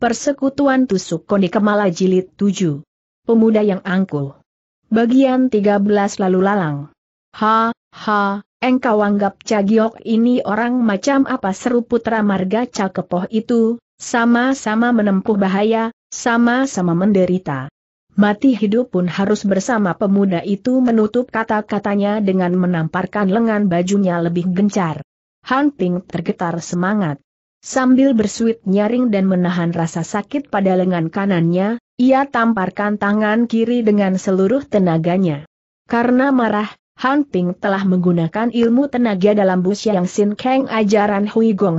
Persekutuan Tusuk Koni Kemala Jilid 7. Pemuda yang angkuh. Bagian 13 lalu lalang. Ha, ha, engkau anggap Cagiok ini orang macam apa seru putra marga Cakepoh itu, sama-sama menempuh bahaya, sama-sama menderita. Mati hidup pun harus bersama pemuda itu menutup kata-katanya dengan menamparkan lengan bajunya lebih gencar. Hunting tergetar semangat. Sambil bersuit nyaring dan menahan rasa sakit pada lengan kanannya, ia tamparkan tangan kiri dengan seluruh tenaganya. Karena marah, Han Ping telah menggunakan ilmu tenaga dalam bus yang Sin Kang ajaran Hui Gong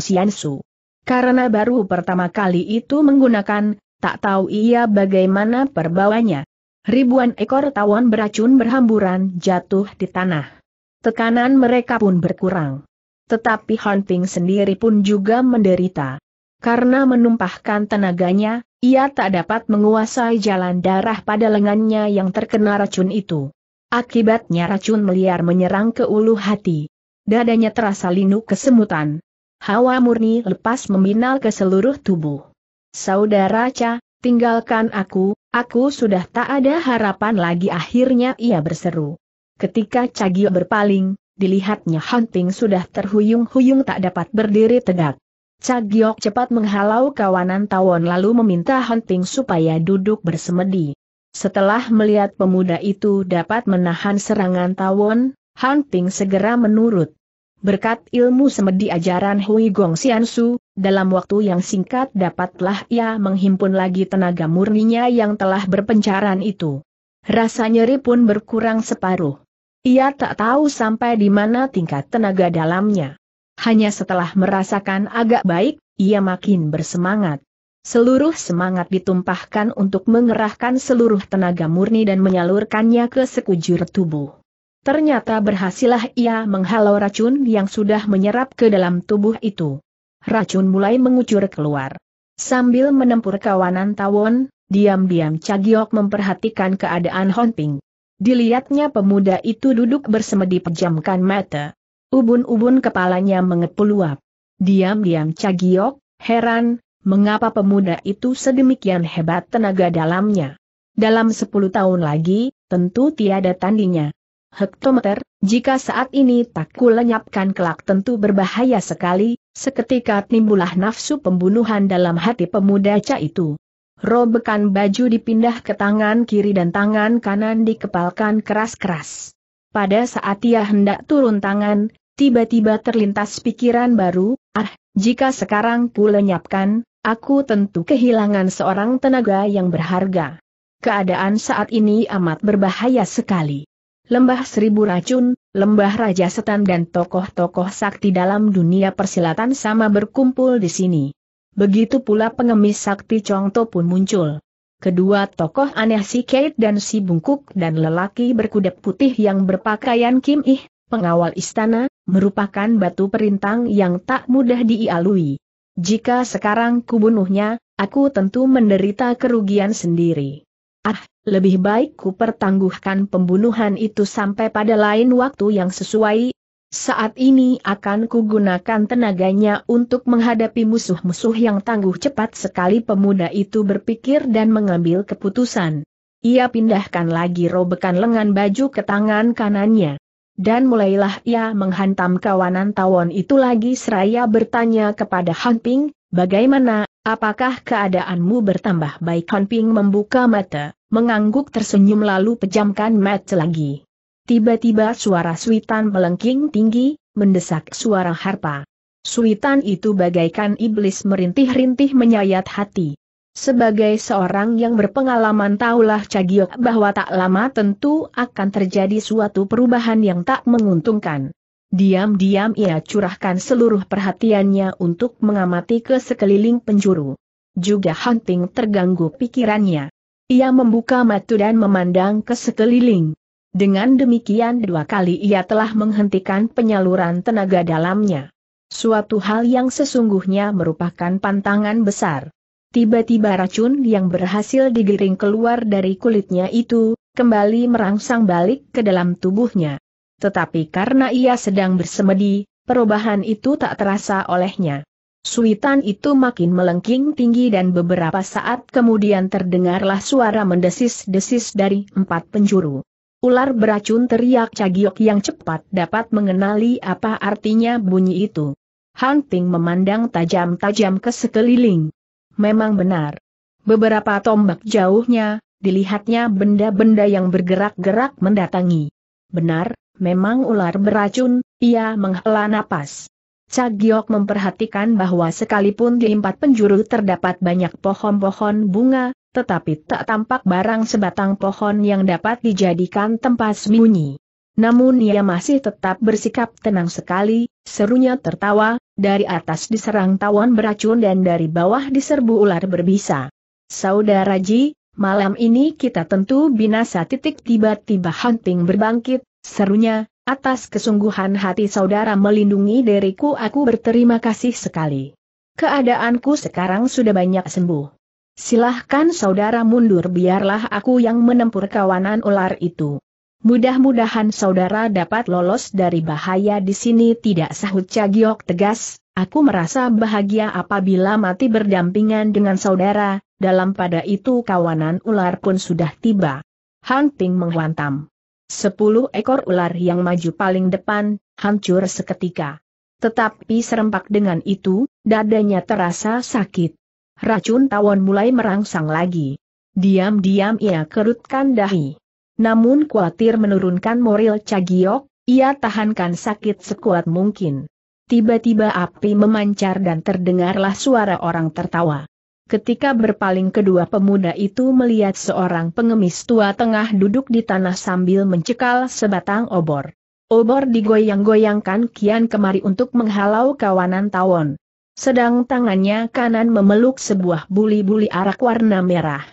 Karena baru pertama kali itu menggunakan, tak tahu ia bagaimana perbawanya. Ribuan ekor tawon beracun berhamburan jatuh di tanah. Tekanan mereka pun berkurang tetapi Hunting sendiri pun juga menderita. Karena menumpahkan tenaganya, ia tak dapat menguasai jalan darah pada lengannya yang terkena racun itu. Akibatnya racun meliar menyerang ke ulu hati. Dadanya terasa linu kesemutan. Hawa murni lepas meminal ke seluruh tubuh. Saudara Cha, tinggalkan aku, aku sudah tak ada harapan lagi akhirnya ia berseru. Ketika Cagio berpaling, dilihatnya Hunting sudah terhuyung-huyung tak dapat berdiri tegak. Cagiok cepat menghalau kawanan tawon lalu meminta Hunting supaya duduk bersemedi. Setelah melihat pemuda itu dapat menahan serangan tawon, Hunting segera menurut. Berkat ilmu semedi ajaran Hui Gong Xiansu, dalam waktu yang singkat dapatlah ia menghimpun lagi tenaga murninya yang telah berpencaran itu. Rasa nyeri pun berkurang separuh. Ia tak tahu sampai di mana tingkat tenaga dalamnya. Hanya setelah merasakan agak baik, ia makin bersemangat. Seluruh semangat ditumpahkan untuk mengerahkan seluruh tenaga murni dan menyalurkannya ke sekujur tubuh. Ternyata berhasillah ia menghalau racun yang sudah menyerap ke dalam tubuh itu. Racun mulai mengucur keluar. Sambil menempur kawanan tawon, diam-diam Cagiok memperhatikan keadaan Honping. Dilihatnya pemuda itu duduk bersemedi pejamkan mata. Ubun-ubun kepalanya mengepul uap. Diam-diam Cagiok, heran, mengapa pemuda itu sedemikian hebat tenaga dalamnya. Dalam sepuluh tahun lagi, tentu tiada tandinya. Hektometer, jika saat ini tak kulenyapkan kelak tentu berbahaya sekali, seketika timbulah nafsu pembunuhan dalam hati pemuda Ca itu robekan baju dipindah ke tangan kiri dan tangan kanan dikepalkan keras-keras. Pada saat ia hendak turun tangan, tiba-tiba terlintas pikiran baru, ah, jika sekarang ku lenyapkan, aku tentu kehilangan seorang tenaga yang berharga. Keadaan saat ini amat berbahaya sekali. Lembah Seribu Racun, Lembah Raja Setan dan tokoh-tokoh sakti dalam dunia persilatan sama berkumpul di sini. Begitu pula pengemis sakti Chongto pun muncul. Kedua tokoh aneh si Kate dan si Bungkuk dan lelaki berkuda putih yang berpakaian Kim Ih, pengawal istana, merupakan batu perintang yang tak mudah dialui. Jika sekarang kubunuhnya, aku tentu menderita kerugian sendiri. Ah, lebih baik ku pertangguhkan pembunuhan itu sampai pada lain waktu yang sesuai, saat ini akan kugunakan tenaganya untuk menghadapi musuh-musuh yang tangguh cepat sekali pemuda itu berpikir dan mengambil keputusan. Ia pindahkan lagi robekan lengan baju ke tangan kanannya. Dan mulailah ia menghantam kawanan tawon itu lagi seraya bertanya kepada Han Ping, bagaimana, apakah keadaanmu bertambah baik Han Ping membuka mata, mengangguk tersenyum lalu pejamkan mata lagi. Tiba-tiba suara suitan melengking tinggi, mendesak suara harpa. Suitan itu bagaikan iblis merintih-rintih menyayat hati. Sebagai seorang yang berpengalaman tahulah Cagiok bahwa tak lama tentu akan terjadi suatu perubahan yang tak menguntungkan. Diam-diam ia curahkan seluruh perhatiannya untuk mengamati ke sekeliling penjuru. Juga hunting terganggu pikirannya. Ia membuka mata dan memandang ke sekeliling. Dengan demikian dua kali ia telah menghentikan penyaluran tenaga dalamnya. Suatu hal yang sesungguhnya merupakan pantangan besar. Tiba-tiba racun yang berhasil digiring keluar dari kulitnya itu, kembali merangsang balik ke dalam tubuhnya. Tetapi karena ia sedang bersemedi, perubahan itu tak terasa olehnya. Suitan itu makin melengking tinggi dan beberapa saat kemudian terdengarlah suara mendesis-desis dari empat penjuru. Ular beracun teriak Cagiok yang cepat dapat mengenali apa artinya bunyi itu. Hunting memandang tajam-tajam ke sekeliling. Memang benar. Beberapa tombak jauhnya, dilihatnya benda-benda yang bergerak-gerak mendatangi. Benar, memang ular beracun, ia menghela napas. Cagiok memperhatikan bahwa sekalipun di empat penjuru terdapat banyak pohon-pohon bunga, tetapi tak tampak barang sebatang pohon yang dapat dijadikan tempat sembunyi. Namun ia masih tetap bersikap tenang sekali, serunya tertawa, dari atas diserang tawon beracun dan dari bawah diserbu ular berbisa. Saudara Ji, malam ini kita tentu binasa titik tiba-tiba hunting berbangkit, serunya, Atas kesungguhan hati saudara melindungi diriku aku berterima kasih sekali. Keadaanku sekarang sudah banyak sembuh. Silahkan saudara mundur biarlah aku yang menempur kawanan ular itu. Mudah-mudahan saudara dapat lolos dari bahaya di sini tidak sahut Cagiok tegas, aku merasa bahagia apabila mati berdampingan dengan saudara, dalam pada itu kawanan ular pun sudah tiba. Hunting menghantam. Sepuluh ekor ular yang maju paling depan, hancur seketika. Tetapi serempak dengan itu, dadanya terasa sakit. Racun tawon mulai merangsang lagi. Diam-diam ia kerutkan dahi. Namun khawatir menurunkan moral Cagiok, ia tahankan sakit sekuat mungkin. Tiba-tiba api memancar dan terdengarlah suara orang tertawa. Ketika berpaling kedua pemuda itu melihat seorang pengemis tua tengah duduk di tanah sambil mencekal sebatang obor. Obor digoyang-goyangkan kian kemari untuk menghalau kawanan tawon. Sedang tangannya kanan memeluk sebuah buli-buli arak warna merah.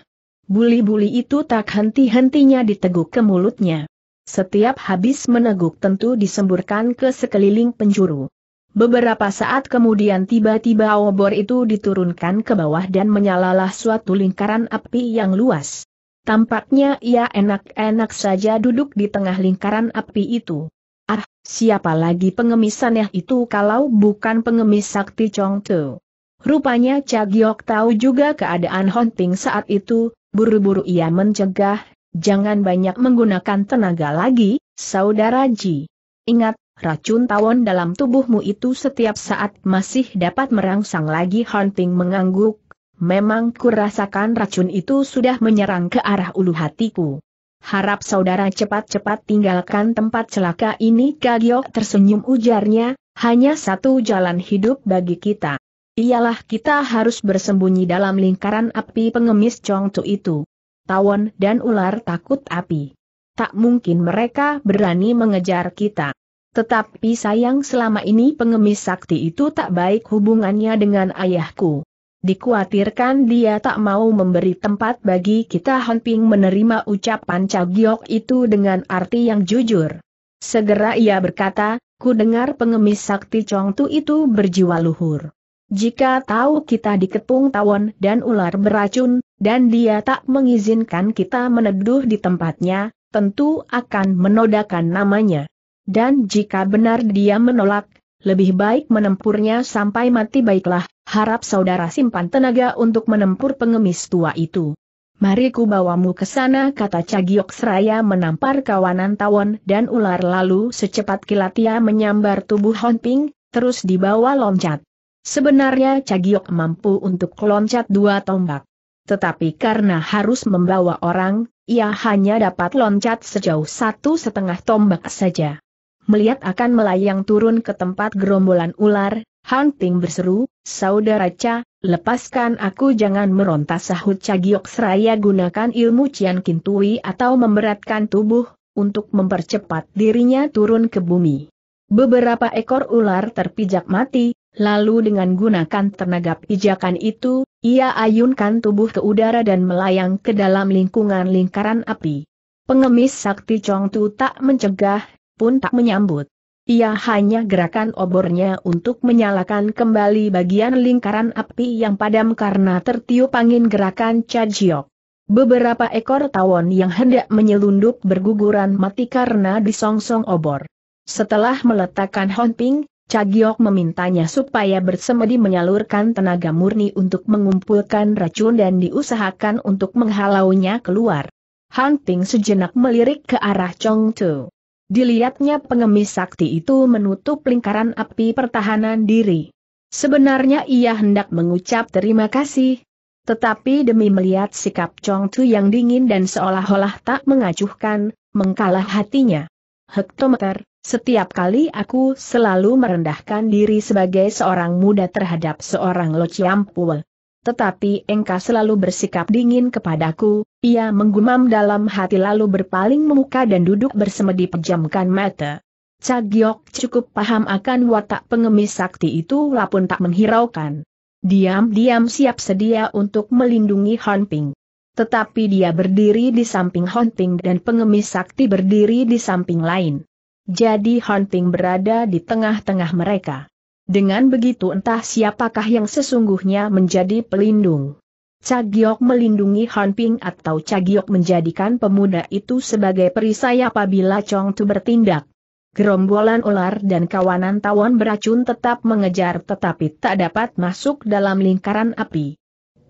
Buli-buli itu tak henti-hentinya diteguk ke mulutnya. Setiap habis meneguk tentu disemburkan ke sekeliling penjuru. Beberapa saat kemudian tiba-tiba obor itu diturunkan ke bawah dan menyalalah suatu lingkaran api yang luas. Tampaknya ia enak-enak saja duduk di tengah lingkaran api itu. Ah, siapa lagi pengemisannya itu kalau bukan pengemis sakti Chong tuh? Rupanya Cagiok tahu juga keadaan hunting saat itu, buru-buru ia mencegah, jangan banyak menggunakan tenaga lagi, Saudara Ji. Ingat, Racun tawon dalam tubuhmu itu setiap saat masih dapat merangsang lagi hunting mengangguk. Memang kurasakan racun itu sudah menyerang ke arah ulu hatiku. Harap saudara cepat-cepat tinggalkan tempat celaka ini Kagyo tersenyum ujarnya, hanya satu jalan hidup bagi kita. Ialah kita harus bersembunyi dalam lingkaran api pengemis congcu itu. Tawon dan ular takut api. Tak mungkin mereka berani mengejar kita. Tetapi sayang selama ini pengemis sakti itu tak baik hubungannya dengan ayahku. Dikuatirkan dia tak mau memberi tempat bagi kita Hanping menerima ucapan Cagiok itu dengan arti yang jujur. Segera ia berkata, ku dengar pengemis sakti Tu itu berjiwa luhur. Jika tahu kita dikepung tawon dan ular beracun, dan dia tak mengizinkan kita meneduh di tempatnya, tentu akan menodakan namanya dan jika benar dia menolak, lebih baik menempurnya sampai mati baiklah, harap saudara simpan tenaga untuk menempur pengemis tua itu. Mari ku bawamu ke sana kata Cagiok Seraya menampar kawanan tawon dan ular lalu secepat kilat ia menyambar tubuh Honping, terus dibawa loncat. Sebenarnya Cagiok mampu untuk loncat dua tombak. Tetapi karena harus membawa orang, ia hanya dapat loncat sejauh satu setengah tombak saja melihat akan melayang turun ke tempat gerombolan ular, Hunting berseru, Saudara Cha, lepaskan aku jangan meronta sahut Cha Giok seraya gunakan ilmu Cian Kintui atau memberatkan tubuh, untuk mempercepat dirinya turun ke bumi. Beberapa ekor ular terpijak mati, lalu dengan gunakan tenaga pijakan itu, ia ayunkan tubuh ke udara dan melayang ke dalam lingkungan lingkaran api. Pengemis sakti Chong Tu tak mencegah, pun tak menyambut. Ia hanya gerakan obornya untuk menyalakan kembali bagian lingkaran api yang padam karena tertiup angin gerakan Chajiok. Beberapa ekor tawon yang hendak menyelundup berguguran mati karena disongsong obor. Setelah meletakkan Honping, Chagiok memintanya supaya bersemedi menyalurkan tenaga murni untuk mengumpulkan racun dan diusahakan untuk menghalaunya keluar. Hunting sejenak melirik ke arah Chong Tu. Dilihatnya pengemis sakti itu menutup lingkaran api pertahanan diri. Sebenarnya ia hendak mengucap terima kasih, tetapi demi melihat sikap Chong Tu yang dingin dan seolah-olah tak mengacuhkan, mengkalah hatinya. Hektometer, setiap kali aku selalu merendahkan diri sebagai seorang muda terhadap seorang lociampul tetapi engkau selalu bersikap dingin kepadaku, ia menggumam dalam hati lalu berpaling memuka dan duduk bersemedi pejamkan mata. Cagyok cukup paham akan watak pengemis sakti itu lapun tak menghiraukan. Diam-diam siap sedia untuk melindungi Hanping. Tetapi dia berdiri di samping Hanping dan pengemis sakti berdiri di samping lain. Jadi Hanping berada di tengah-tengah mereka. Dengan begitu entah siapakah yang sesungguhnya menjadi pelindung. Cagiok melindungi Han Ping atau Cagiok menjadikan pemuda itu sebagai perisai apabila Chong Tu bertindak. Gerombolan ular dan kawanan tawon beracun tetap mengejar tetapi tak dapat masuk dalam lingkaran api.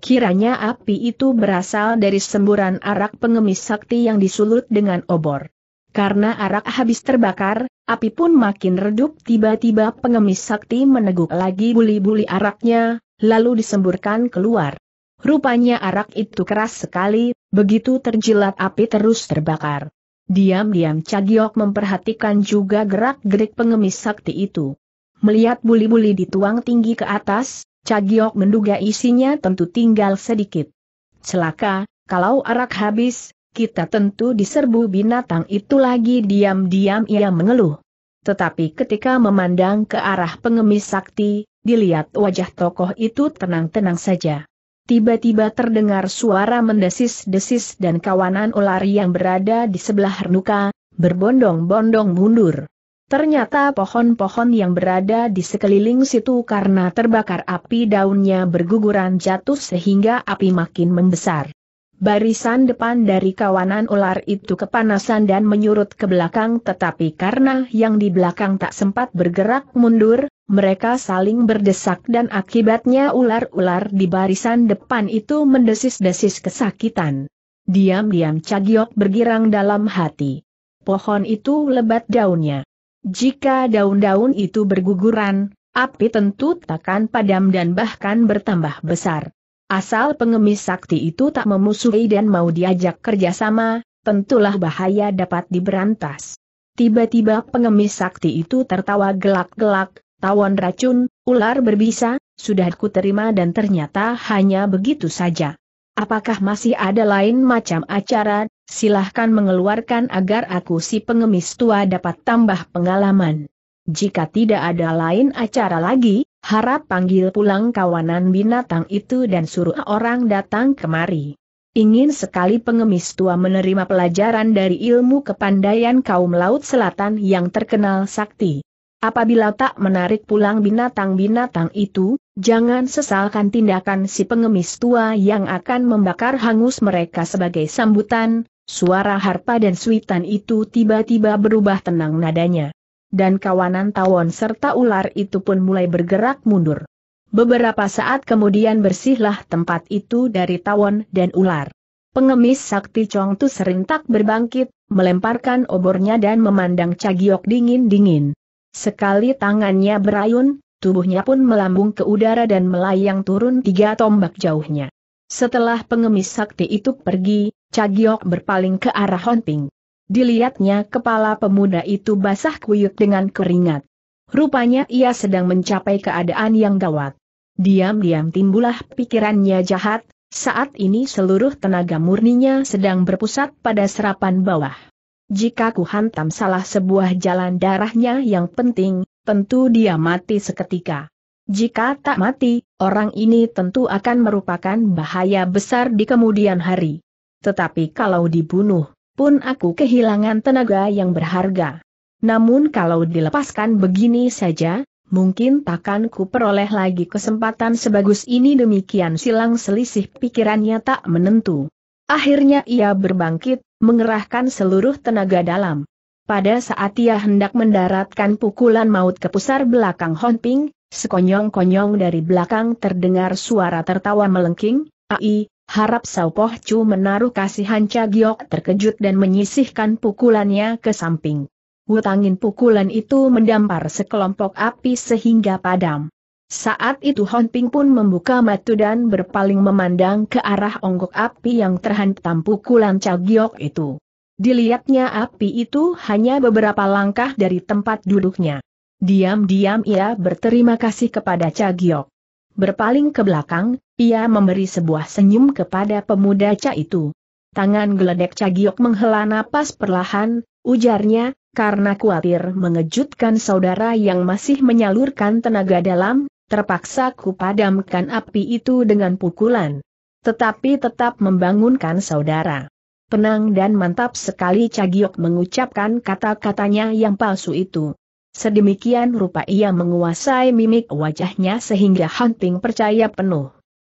Kiranya api itu berasal dari semburan arak pengemis sakti yang disulut dengan obor. Karena arak habis terbakar, Api pun makin redup tiba-tiba pengemis sakti meneguk lagi buli-buli araknya, lalu disemburkan keluar. Rupanya arak itu keras sekali, begitu terjilat api terus terbakar. Diam-diam Cagiok memperhatikan juga gerak-gerik pengemis sakti itu. Melihat buli-buli dituang tinggi ke atas, Cagiok menduga isinya tentu tinggal sedikit. Celaka, kalau arak habis, kita tentu diserbu binatang itu lagi diam-diam ia mengeluh. Tetapi ketika memandang ke arah pengemis sakti, dilihat wajah tokoh itu tenang-tenang saja. Tiba-tiba terdengar suara mendesis-desis dan kawanan ular yang berada di sebelah Hernuka, berbondong-bondong mundur. Ternyata pohon-pohon yang berada di sekeliling situ karena terbakar api daunnya berguguran jatuh sehingga api makin membesar. Barisan depan dari kawanan ular itu kepanasan dan menyurut ke belakang tetapi karena yang di belakang tak sempat bergerak mundur, mereka saling berdesak dan akibatnya ular-ular di barisan depan itu mendesis-desis kesakitan. Diam-diam Cagiok bergirang dalam hati. Pohon itu lebat daunnya. Jika daun-daun itu berguguran, api tentu takkan padam dan bahkan bertambah besar. Asal pengemis sakti itu tak memusuhi dan mau diajak kerjasama, tentulah bahaya dapat diberantas. Tiba-tiba pengemis sakti itu tertawa gelak-gelak, tawon racun, ular berbisa, sudah ku terima dan ternyata hanya begitu saja. Apakah masih ada lain macam acara, silahkan mengeluarkan agar aku si pengemis tua dapat tambah pengalaman. Jika tidak ada lain acara lagi, harap panggil pulang kawanan binatang itu dan suruh orang datang kemari. Ingin sekali pengemis tua menerima pelajaran dari ilmu kepandaian kaum laut selatan yang terkenal sakti. Apabila tak menarik pulang binatang-binatang itu, jangan sesalkan tindakan si pengemis tua yang akan membakar hangus mereka sebagai sambutan, suara harpa dan suitan itu tiba-tiba berubah tenang nadanya dan kawanan tawon serta ular itu pun mulai bergerak mundur. Beberapa saat kemudian bersihlah tempat itu dari tawon dan ular. Pengemis sakti Chong Tu serintak berbangkit, melemparkan obornya dan memandang Cagiok dingin-dingin. Sekali tangannya berayun, tubuhnya pun melambung ke udara dan melayang turun tiga tombak jauhnya. Setelah pengemis sakti itu pergi, Cagiok berpaling ke arah Honping. Dilihatnya kepala pemuda itu basah kuyuk dengan keringat. Rupanya ia sedang mencapai keadaan yang gawat. Diam-diam timbullah pikirannya jahat, saat ini seluruh tenaga murninya sedang berpusat pada serapan bawah. Jika ku hantam salah sebuah jalan darahnya yang penting, tentu dia mati seketika. Jika tak mati, orang ini tentu akan merupakan bahaya besar di kemudian hari. Tetapi kalau dibunuh, pun aku kehilangan tenaga yang berharga. Namun kalau dilepaskan begini saja, mungkin takkan ku peroleh lagi kesempatan sebagus ini demikian silang selisih pikirannya tak menentu. Akhirnya ia berbangkit, mengerahkan seluruh tenaga dalam. Pada saat ia hendak mendaratkan pukulan maut ke pusar belakang Honping, sekonyong-konyong dari belakang terdengar suara tertawa melengking, Ai, Harap Sao Poh Chu menaruh kasihan Cha Giok terkejut dan menyisihkan pukulannya ke samping. Wutangin pukulan itu mendampar sekelompok api sehingga padam. Saat itu Hon Ping pun membuka mata dan berpaling memandang ke arah onggok api yang terhantam pukulan Cha Giok itu. Dilihatnya api itu hanya beberapa langkah dari tempat duduknya. Diam-diam ia berterima kasih kepada Cha Giok. Berpaling ke belakang, ia memberi sebuah senyum kepada pemuda Ca itu. Tangan geledek Cha Giok menghela napas perlahan, ujarnya, karena khawatir mengejutkan saudara yang masih menyalurkan tenaga dalam, terpaksa kupadamkan api itu dengan pukulan. Tetapi tetap membangunkan saudara. Tenang dan mantap sekali Cagiok mengucapkan kata-katanya yang palsu itu. Sedemikian rupa ia menguasai mimik wajahnya sehingga Hunting percaya penuh.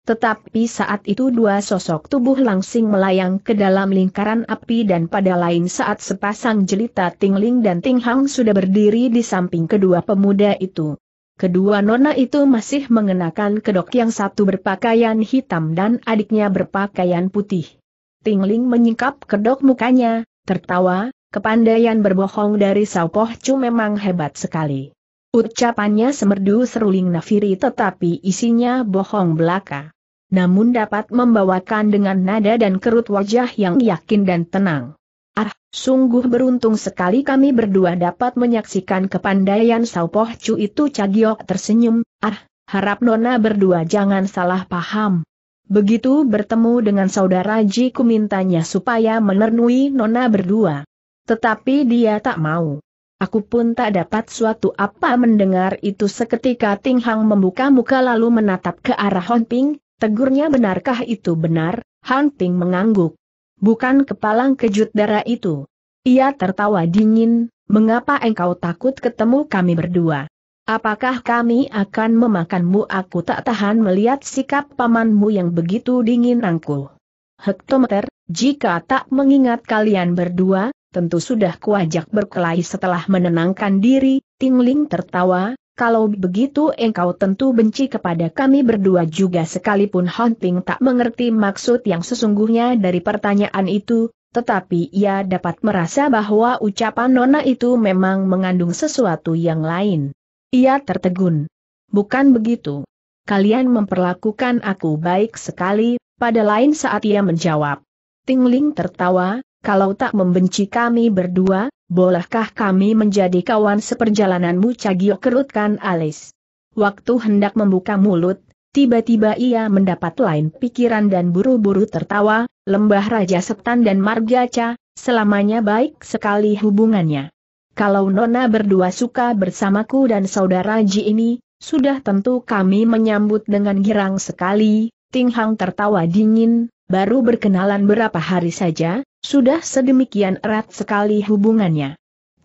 Tetapi saat itu dua sosok tubuh langsing melayang ke dalam lingkaran api dan pada lain saat sepasang jelita Tingling dan Tinghang sudah berdiri di samping kedua pemuda itu. Kedua nona itu masih mengenakan kedok yang satu berpakaian hitam dan adiknya berpakaian putih. Tingling menyingkap kedok mukanya, tertawa, Kepandaian berbohong dari Saupoh Chu memang hebat sekali. Ucapannya semerdu seruling nafiri tetapi isinya bohong belaka. Namun dapat membawakan dengan nada dan kerut wajah yang yakin dan tenang. Ah, sungguh beruntung sekali kami berdua dapat menyaksikan kepandaian Saupoh Chu itu Cagiok tersenyum, ah, harap Nona berdua jangan salah paham. Begitu bertemu dengan saudara Ji kumintanya supaya menernui Nona berdua. Tetapi dia tak mau. Aku pun tak dapat suatu apa mendengar itu seketika Ting Hang membuka muka lalu menatap ke arah Hon Ping, tegurnya benarkah itu benar, Hon Ping mengangguk. Bukan kepalang kejut darah itu. Ia tertawa dingin, mengapa engkau takut ketemu kami berdua? Apakah kami akan memakanmu? Aku tak tahan melihat sikap pamanmu yang begitu dingin angkuh. Hektometer, jika tak mengingat kalian berdua, tentu sudah kuajak berkelahi setelah menenangkan diri, Tingling tertawa, kalau begitu engkau tentu benci kepada kami berdua juga sekalipun Hunting tak mengerti maksud yang sesungguhnya dari pertanyaan itu, tetapi ia dapat merasa bahwa ucapan Nona itu memang mengandung sesuatu yang lain. Ia tertegun. Bukan begitu. Kalian memperlakukan aku baik sekali, pada lain saat ia menjawab. Tingling tertawa, kalau tak membenci kami berdua, bolehkah kami menjadi kawan seperjalananmu Cagio kerutkan alis. Waktu hendak membuka mulut, tiba-tiba ia mendapat lain pikiran dan buru-buru tertawa, lembah Raja Setan dan Margaca, selamanya baik sekali hubungannya. Kalau Nona berdua suka bersamaku dan saudara Ji ini, sudah tentu kami menyambut dengan girang sekali, Ting Hang tertawa dingin, baru berkenalan berapa hari saja, sudah sedemikian erat sekali hubungannya.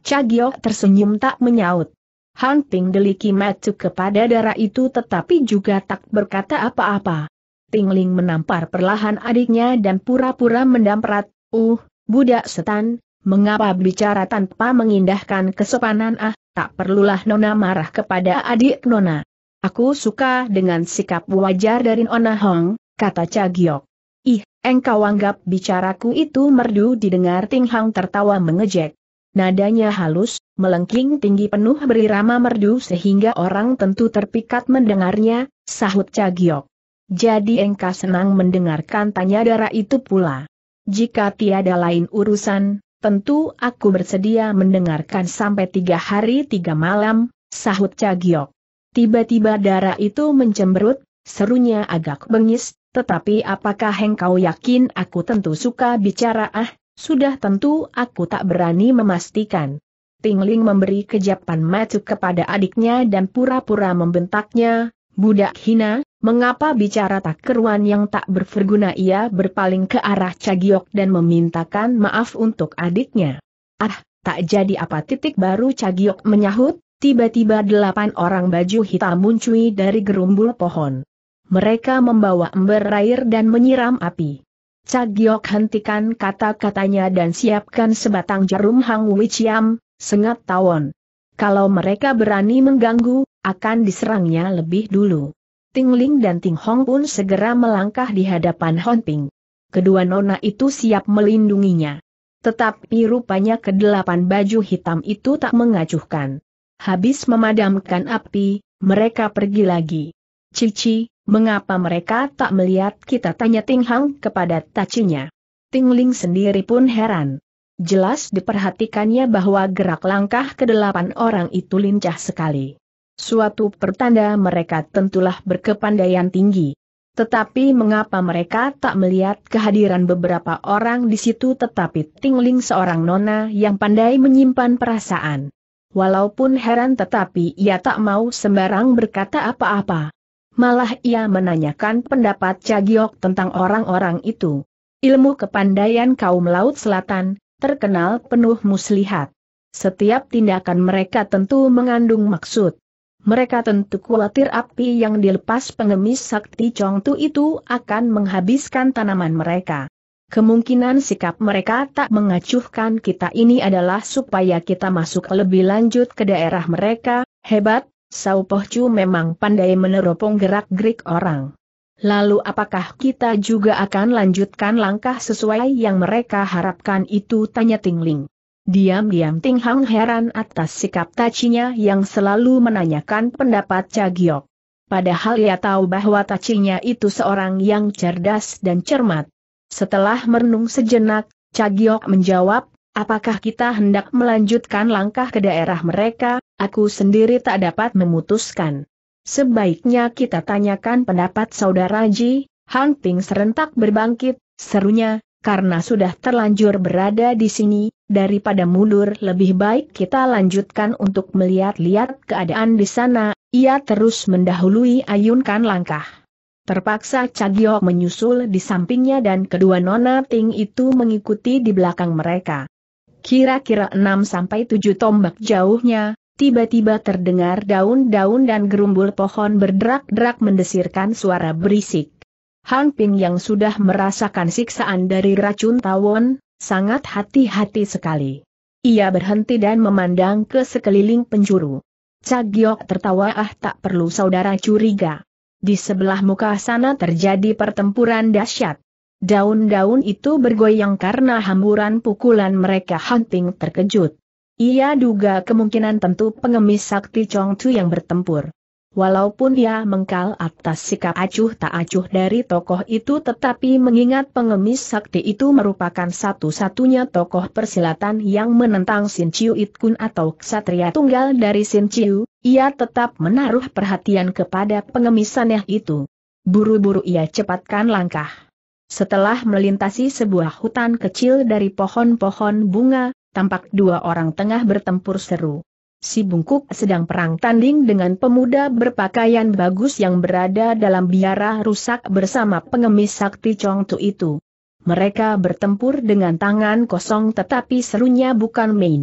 Cagio tersenyum tak menyaut. Han Ping deliki matu kepada darah itu tetapi juga tak berkata apa-apa. Tingling menampar perlahan adiknya dan pura-pura mendamprat, uh, budak setan, mengapa bicara tanpa mengindahkan kesopanan ah, tak perlulah Nona marah kepada adik Nona. Aku suka dengan sikap wajar dari Nona Hong, kata Cagiok. Ih, engkau anggap bicaraku itu merdu didengar Ting Hang tertawa mengejek. Nadanya halus, melengking tinggi penuh berirama merdu sehingga orang tentu terpikat mendengarnya, sahut Cagiok. Jadi engkau senang mendengarkan tanya darah itu pula. Jika tiada lain urusan, tentu aku bersedia mendengarkan sampai tiga hari tiga malam, sahut Cagiok. Tiba-tiba darah itu mencemberut, serunya agak bengis, tetapi apakah engkau yakin aku tentu suka bicara ah, sudah tentu aku tak berani memastikan. Tingling memberi kejapan matuk kepada adiknya dan pura-pura membentaknya, budak hina, mengapa bicara tak keruan yang tak berverguna ia berpaling ke arah Cagiok dan memintakan maaf untuk adiknya. Ah, tak jadi apa titik baru Cagiok menyahut, tiba-tiba delapan orang baju hitam muncul dari gerumbul pohon mereka membawa ember air dan menyiram api. Cagyok hentikan kata-katanya dan siapkan sebatang jarum Hang Wichiam, sengat tawon. Kalau mereka berani mengganggu, akan diserangnya lebih dulu. Tingling dan Ting Hong pun segera melangkah di hadapan Hon Ping. Kedua nona itu siap melindunginya. Tetapi rupanya kedelapan baju hitam itu tak mengacuhkan. Habis memadamkan api, mereka pergi lagi. Cici, Mengapa mereka tak melihat kita tanya Ting Hang kepada Tacinya? Ting Ling sendiri pun heran. Jelas diperhatikannya bahwa gerak langkah kedelapan orang itu lincah sekali. Suatu pertanda mereka tentulah berkepandaian tinggi. Tetapi mengapa mereka tak melihat kehadiran beberapa orang di situ tetapi Tingling seorang nona yang pandai menyimpan perasaan. Walaupun heran tetapi ia tak mau sembarang berkata apa-apa malah ia menanyakan pendapat Cagiok tentang orang-orang itu. Ilmu kepandaian kaum Laut Selatan, terkenal penuh muslihat. Setiap tindakan mereka tentu mengandung maksud. Mereka tentu khawatir api yang dilepas pengemis sakti Chongtu itu akan menghabiskan tanaman mereka. Kemungkinan sikap mereka tak mengacuhkan kita ini adalah supaya kita masuk lebih lanjut ke daerah mereka, hebat, Sao Pohcu memang pandai meneropong gerak-gerik orang. Lalu apakah kita juga akan lanjutkan langkah sesuai yang mereka harapkan itu tanya Tingling. Diam-diam Ting Hang heran atas sikap Tacinya yang selalu menanyakan pendapat Cagiok. Padahal ia tahu bahwa Tacinya itu seorang yang cerdas dan cermat. Setelah merenung sejenak, Cagiok menjawab, apakah kita hendak melanjutkan langkah ke daerah mereka, Aku sendiri tak dapat memutuskan. Sebaiknya kita tanyakan pendapat saudara Ji, Hang Ting serentak berbangkit, serunya, karena sudah terlanjur berada di sini, daripada mundur lebih baik kita lanjutkan untuk melihat-lihat keadaan di sana, ia terus mendahului ayunkan langkah. Terpaksa Cagio menyusul di sampingnya dan kedua nona Ting itu mengikuti di belakang mereka. Kira-kira 6-7 tombak jauhnya, tiba-tiba terdengar daun-daun dan gerumbul pohon berderak-derak mendesirkan suara berisik. Han Ping yang sudah merasakan siksaan dari racun tawon, sangat hati-hati sekali. Ia berhenti dan memandang ke sekeliling penjuru. Cagiok tertawa ah tak perlu saudara curiga. Di sebelah muka sana terjadi pertempuran dahsyat. Daun-daun itu bergoyang karena hamburan pukulan mereka Hunting terkejut. Ia duga kemungkinan tentu pengemis sakti Chong Chu yang bertempur. Walaupun ia mengkal atas sikap acuh tak acuh dari tokoh itu tetapi mengingat pengemis sakti itu merupakan satu-satunya tokoh persilatan yang menentang Sin Chiu It Kun atau ksatria tunggal dari Sin Chiu, ia tetap menaruh perhatian kepada pengemis aneh itu. Buru-buru ia cepatkan langkah. Setelah melintasi sebuah hutan kecil dari pohon-pohon bunga, tampak dua orang tengah bertempur seru. Si Bungkuk sedang perang tanding dengan pemuda berpakaian bagus yang berada dalam biara rusak bersama pengemis sakti Chong Tu itu. Mereka bertempur dengan tangan kosong tetapi serunya bukan main.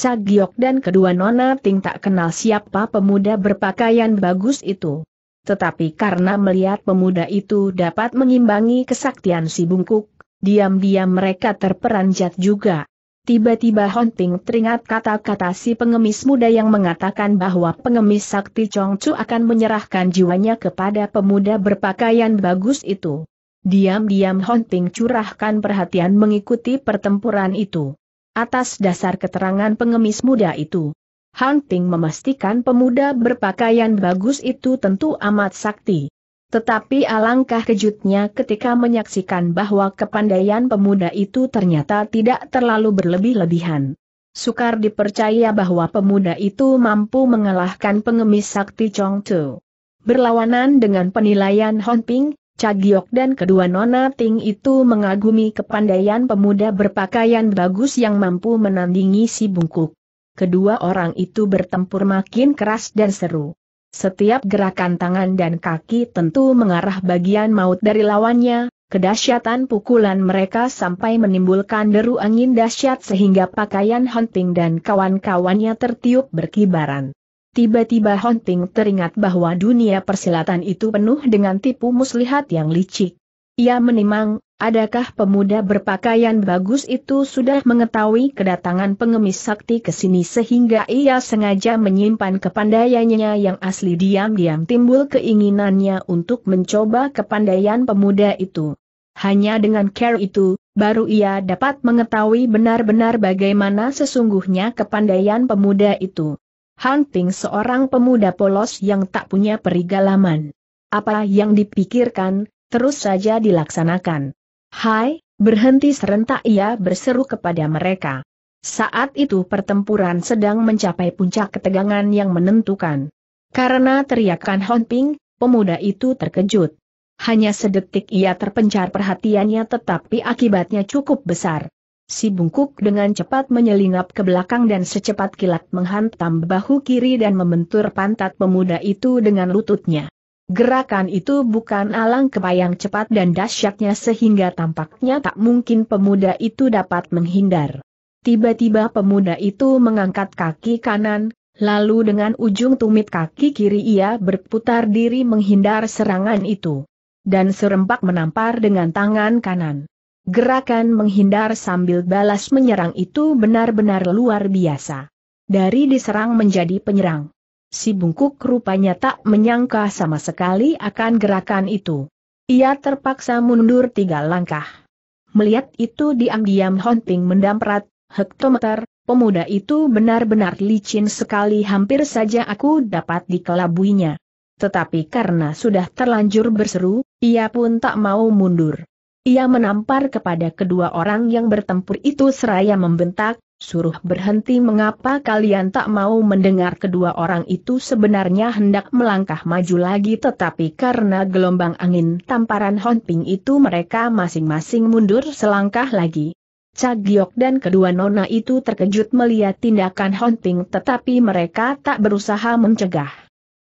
Cak dan kedua nona Ting tak kenal siapa pemuda berpakaian bagus itu. Tetapi karena melihat pemuda itu dapat mengimbangi kesaktian si Bungkuk, diam-diam mereka terperanjat juga. Tiba-tiba Hunting teringat kata-kata si pengemis muda yang mengatakan bahwa pengemis sakti Chong Chu akan menyerahkan jiwanya kepada pemuda berpakaian bagus itu. Diam-diam Hunting curahkan perhatian mengikuti pertempuran itu. Atas dasar keterangan pengemis muda itu, Hunting memastikan pemuda berpakaian bagus itu tentu amat sakti. Tetapi alangkah kejutnya ketika menyaksikan bahwa kepandaian pemuda itu ternyata tidak terlalu berlebih-lebihan. Sukar dipercaya bahwa pemuda itu mampu mengalahkan pengemis sakti Chong Tu. Berlawanan dengan penilaian Hon Ping, Cagiok dan kedua nona Ting itu mengagumi kepandaian pemuda berpakaian bagus yang mampu menandingi si bungkuk. Kedua orang itu bertempur makin keras dan seru. Setiap gerakan tangan dan kaki tentu mengarah bagian maut dari lawannya, kedahsyatan pukulan mereka sampai menimbulkan deru angin dahsyat sehingga pakaian Hunting dan kawan-kawannya tertiup berkibaran. Tiba-tiba Hunting teringat bahwa dunia persilatan itu penuh dengan tipu muslihat yang licik. Ia menimang, Adakah pemuda berpakaian bagus itu sudah mengetahui kedatangan pengemis sakti ke sini sehingga ia sengaja menyimpan kepandaiannya yang asli diam-diam timbul keinginannya untuk mencoba kepandaian pemuda itu. Hanya dengan care itu, baru ia dapat mengetahui benar-benar bagaimana sesungguhnya kepandaian pemuda itu. Hunting seorang pemuda polos yang tak punya perigalaman. Apa yang dipikirkan, terus saja dilaksanakan. Hai, berhenti serentak ia berseru kepada mereka. Saat itu pertempuran sedang mencapai puncak ketegangan yang menentukan. Karena teriakan Honping, pemuda itu terkejut. Hanya sedetik ia terpencar perhatiannya tetapi akibatnya cukup besar. Si bungkuk dengan cepat menyelinap ke belakang dan secepat kilat menghantam bahu kiri dan membentur pantat pemuda itu dengan lututnya. Gerakan itu bukan alang kebayang cepat dan dahsyatnya sehingga tampaknya tak mungkin pemuda itu dapat menghindar. Tiba-tiba pemuda itu mengangkat kaki kanan, lalu dengan ujung tumit kaki kiri ia berputar diri menghindar serangan itu. Dan serempak menampar dengan tangan kanan. Gerakan menghindar sambil balas menyerang itu benar-benar luar biasa. Dari diserang menjadi penyerang si bungkuk rupanya tak menyangka sama sekali akan gerakan itu. Ia terpaksa mundur tiga langkah. Melihat itu diam-diam Ping mendamprat, hektometer, pemuda itu benar-benar licin sekali hampir saja aku dapat dikelabuinya. Tetapi karena sudah terlanjur berseru, ia pun tak mau mundur. Ia menampar kepada kedua orang yang bertempur itu seraya membentak, suruh berhenti mengapa kalian tak mau mendengar kedua orang itu sebenarnya hendak melangkah maju lagi tetapi karena gelombang angin tamparan Honping itu mereka masing-masing mundur selangkah lagi. Cak dan kedua nona itu terkejut melihat tindakan Honping tetapi mereka tak berusaha mencegah.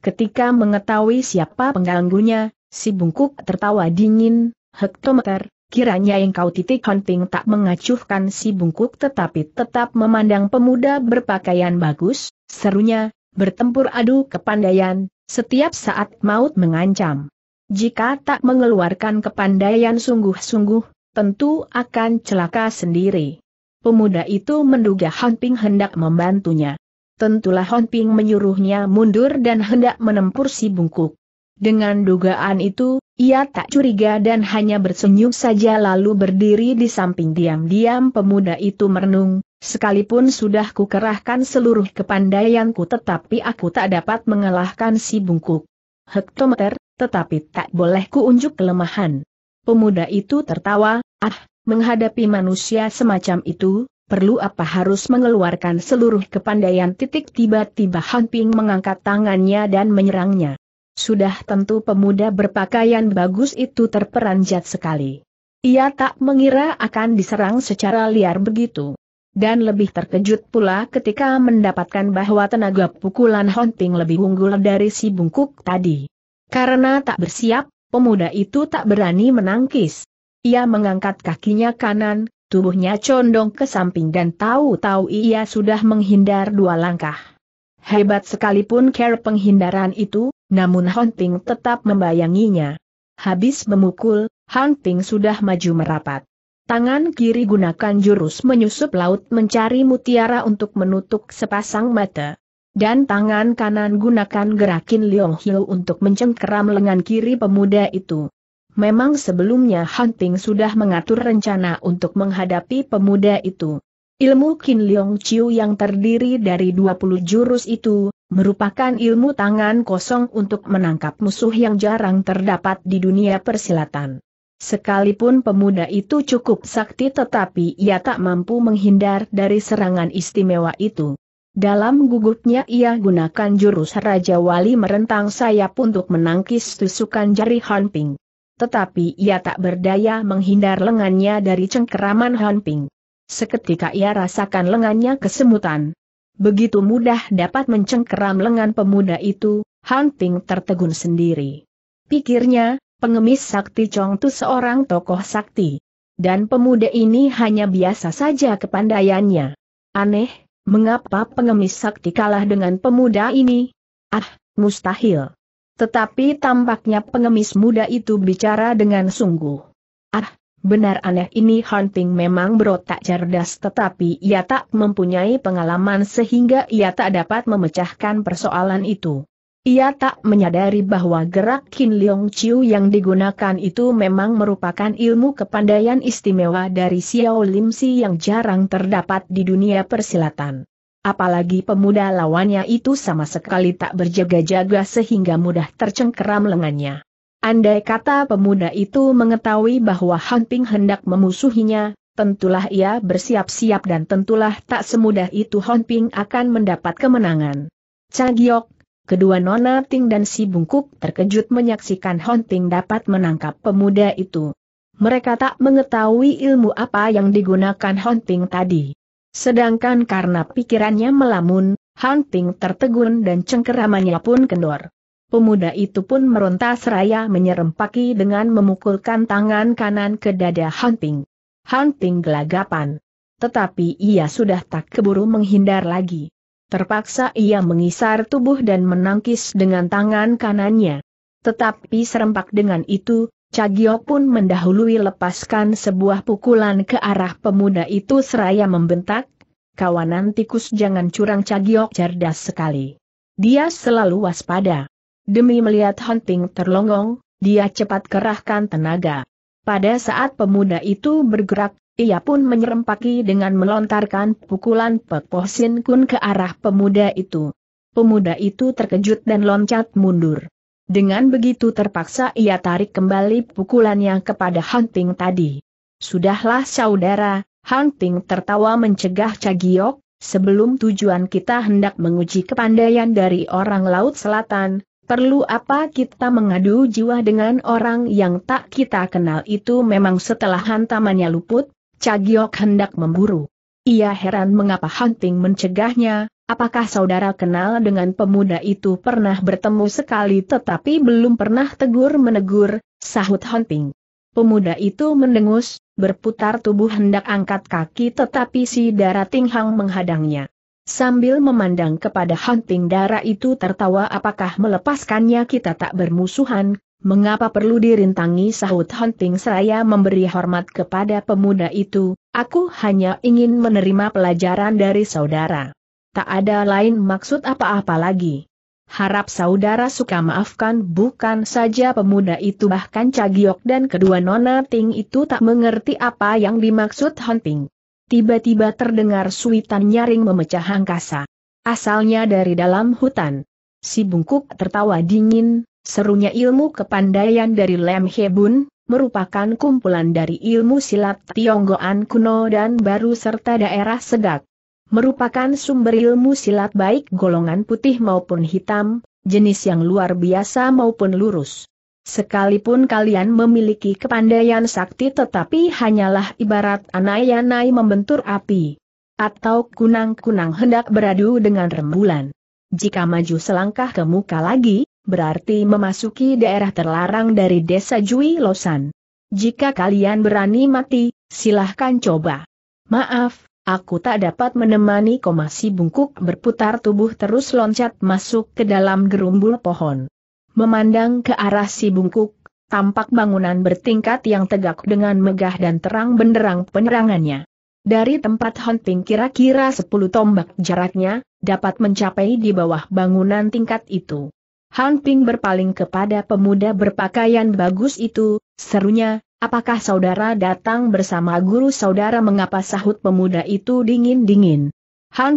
Ketika mengetahui siapa pengganggunya, si bungkuk tertawa dingin, hektometer, Kiranya engkau titik Honping tak mengacuhkan si bungkuk tetapi tetap memandang pemuda berpakaian bagus, serunya, bertempur adu kepandaian, setiap saat maut mengancam. Jika tak mengeluarkan kepandaian sungguh-sungguh, tentu akan celaka sendiri. Pemuda itu menduga Honping hendak membantunya. Tentulah Honping menyuruhnya mundur dan hendak menempur si bungkuk. Dengan dugaan itu, ia tak curiga dan hanya bersenyum saja lalu berdiri di samping diam-diam pemuda itu merenung, sekalipun sudah kukerahkan seluruh kepandaianku tetapi aku tak dapat mengalahkan si bungkuk. Hektometer, tetapi tak boleh kuunjuk kelemahan. Pemuda itu tertawa, ah, menghadapi manusia semacam itu, perlu apa harus mengeluarkan seluruh kepandaian titik tiba-tiba Hanping mengangkat tangannya dan menyerangnya. Sudah tentu pemuda berpakaian bagus itu terperanjat sekali. Ia tak mengira akan diserang secara liar begitu. Dan lebih terkejut pula ketika mendapatkan bahwa tenaga pukulan hunting lebih unggul dari si bungkuk tadi. Karena tak bersiap, pemuda itu tak berani menangkis. Ia mengangkat kakinya kanan, tubuhnya condong ke samping dan tahu-tahu ia sudah menghindar dua langkah. Hebat sekalipun care penghindaran itu, namun Hon Ping tetap membayanginya. Habis memukul, Hon Ping sudah maju merapat. Tangan kiri gunakan jurus menyusup laut mencari mutiara untuk menutup sepasang mata. Dan tangan kanan gunakan gerakin Leong Hill untuk mencengkeram lengan kiri pemuda itu. Memang sebelumnya Hunting sudah mengatur rencana untuk menghadapi pemuda itu. Ilmu Kin Leong Chiu yang terdiri dari 20 jurus itu, merupakan ilmu tangan kosong untuk menangkap musuh yang jarang terdapat di dunia persilatan. Sekalipun pemuda itu cukup sakti tetapi ia tak mampu menghindar dari serangan istimewa itu. Dalam gugupnya ia gunakan jurus Raja Wali merentang sayap untuk menangkis tusukan jari Hanping. Tetapi ia tak berdaya menghindar lengannya dari cengkeraman Hanping. Seketika ia rasakan lengannya kesemutan. Begitu mudah dapat mencengkeram lengan pemuda itu, Hunting tertegun sendiri. Pikirnya, pengemis sakti Chong Tu seorang tokoh sakti. Dan pemuda ini hanya biasa saja kepandaiannya. Aneh, mengapa pengemis sakti kalah dengan pemuda ini? Ah, mustahil. Tetapi tampaknya pengemis muda itu bicara dengan sungguh. Ah, Benar aneh ini Hunting memang berotak cerdas tetapi ia tak mempunyai pengalaman sehingga ia tak dapat memecahkan persoalan itu. Ia tak menyadari bahwa gerak Kin Leong Chiu yang digunakan itu memang merupakan ilmu kepandaian istimewa dari Xiao Lim Si yang jarang terdapat di dunia persilatan. Apalagi pemuda lawannya itu sama sekali tak berjaga-jaga sehingga mudah tercengkeram lengannya. Andai kata pemuda itu mengetahui bahwa Han Ping hendak memusuhinya, tentulah ia bersiap-siap dan tentulah tak semudah itu Han Ping akan mendapat kemenangan. Cagiok, kedua Nona Ting dan si Bungkuk terkejut menyaksikan Han Ping dapat menangkap pemuda itu. Mereka tak mengetahui ilmu apa yang digunakan Han Ping tadi. Sedangkan karena pikirannya melamun, Han Ping tertegun dan cengkeramannya pun kendor. Pemuda itu pun meronta seraya menyerempaki dengan memukulkan tangan kanan ke dada Hunting. Hunting gelagapan. Tetapi ia sudah tak keburu menghindar lagi. Terpaksa ia mengisar tubuh dan menangkis dengan tangan kanannya. Tetapi serempak dengan itu, Cagio pun mendahului lepaskan sebuah pukulan ke arah pemuda itu seraya membentak, kawanan tikus jangan curang Cagio cerdas sekali. Dia selalu waspada. Demi melihat Hunting terlonggong, dia cepat kerahkan tenaga. Pada saat pemuda itu bergerak, ia pun menyerempaki dengan melontarkan pukulan Pek Kun ke arah pemuda itu. Pemuda itu terkejut dan loncat mundur. Dengan begitu terpaksa ia tarik kembali pukulannya kepada Hunting tadi. Sudahlah saudara, Hunting tertawa mencegah Cagiok, sebelum tujuan kita hendak menguji kepandaian dari orang Laut Selatan, Perlu apa kita mengadu jiwa dengan orang yang tak kita kenal itu memang setelah hantamannya luput, Cagiok hendak memburu. Ia heran mengapa Hunting mencegahnya, apakah saudara kenal dengan pemuda itu pernah bertemu sekali tetapi belum pernah tegur menegur, sahut Hunting. Pemuda itu mendengus, berputar tubuh hendak angkat kaki tetapi si darah tinghang menghadangnya. Sambil memandang kepada hunting darah itu tertawa apakah melepaskannya kita tak bermusuhan, mengapa perlu dirintangi sahut hunting seraya memberi hormat kepada pemuda itu, aku hanya ingin menerima pelajaran dari saudara. Tak ada lain maksud apa-apa lagi. Harap saudara suka maafkan bukan saja pemuda itu bahkan Cagiok dan kedua nona Ting itu tak mengerti apa yang dimaksud Hunting tiba-tiba terdengar suitan nyaring memecah angkasa. Asalnya dari dalam hutan. Si bungkuk tertawa dingin, serunya ilmu kepandaian dari Lem Hebun, merupakan kumpulan dari ilmu silat Tionggoan kuno dan baru serta daerah Sedak. Merupakan sumber ilmu silat baik golongan putih maupun hitam, jenis yang luar biasa maupun lurus. Sekalipun kalian memiliki kepandaian sakti tetapi hanyalah ibarat anai-anai membentur api. Atau kunang-kunang hendak beradu dengan rembulan. Jika maju selangkah ke muka lagi, berarti memasuki daerah terlarang dari desa Jui Losan. Jika kalian berani mati, silahkan coba. Maaf, aku tak dapat menemani komasi bungkuk berputar tubuh terus loncat masuk ke dalam gerumbul pohon. Memandang ke arah si bungkuk, tampak bangunan bertingkat yang tegak dengan megah dan terang benderang penerangannya. Dari tempat hunting kira-kira 10 tombak jaraknya, dapat mencapai di bawah bangunan tingkat itu. Ping berpaling kepada pemuda berpakaian bagus itu, serunya, apakah saudara datang bersama guru saudara mengapa sahut pemuda itu dingin-dingin.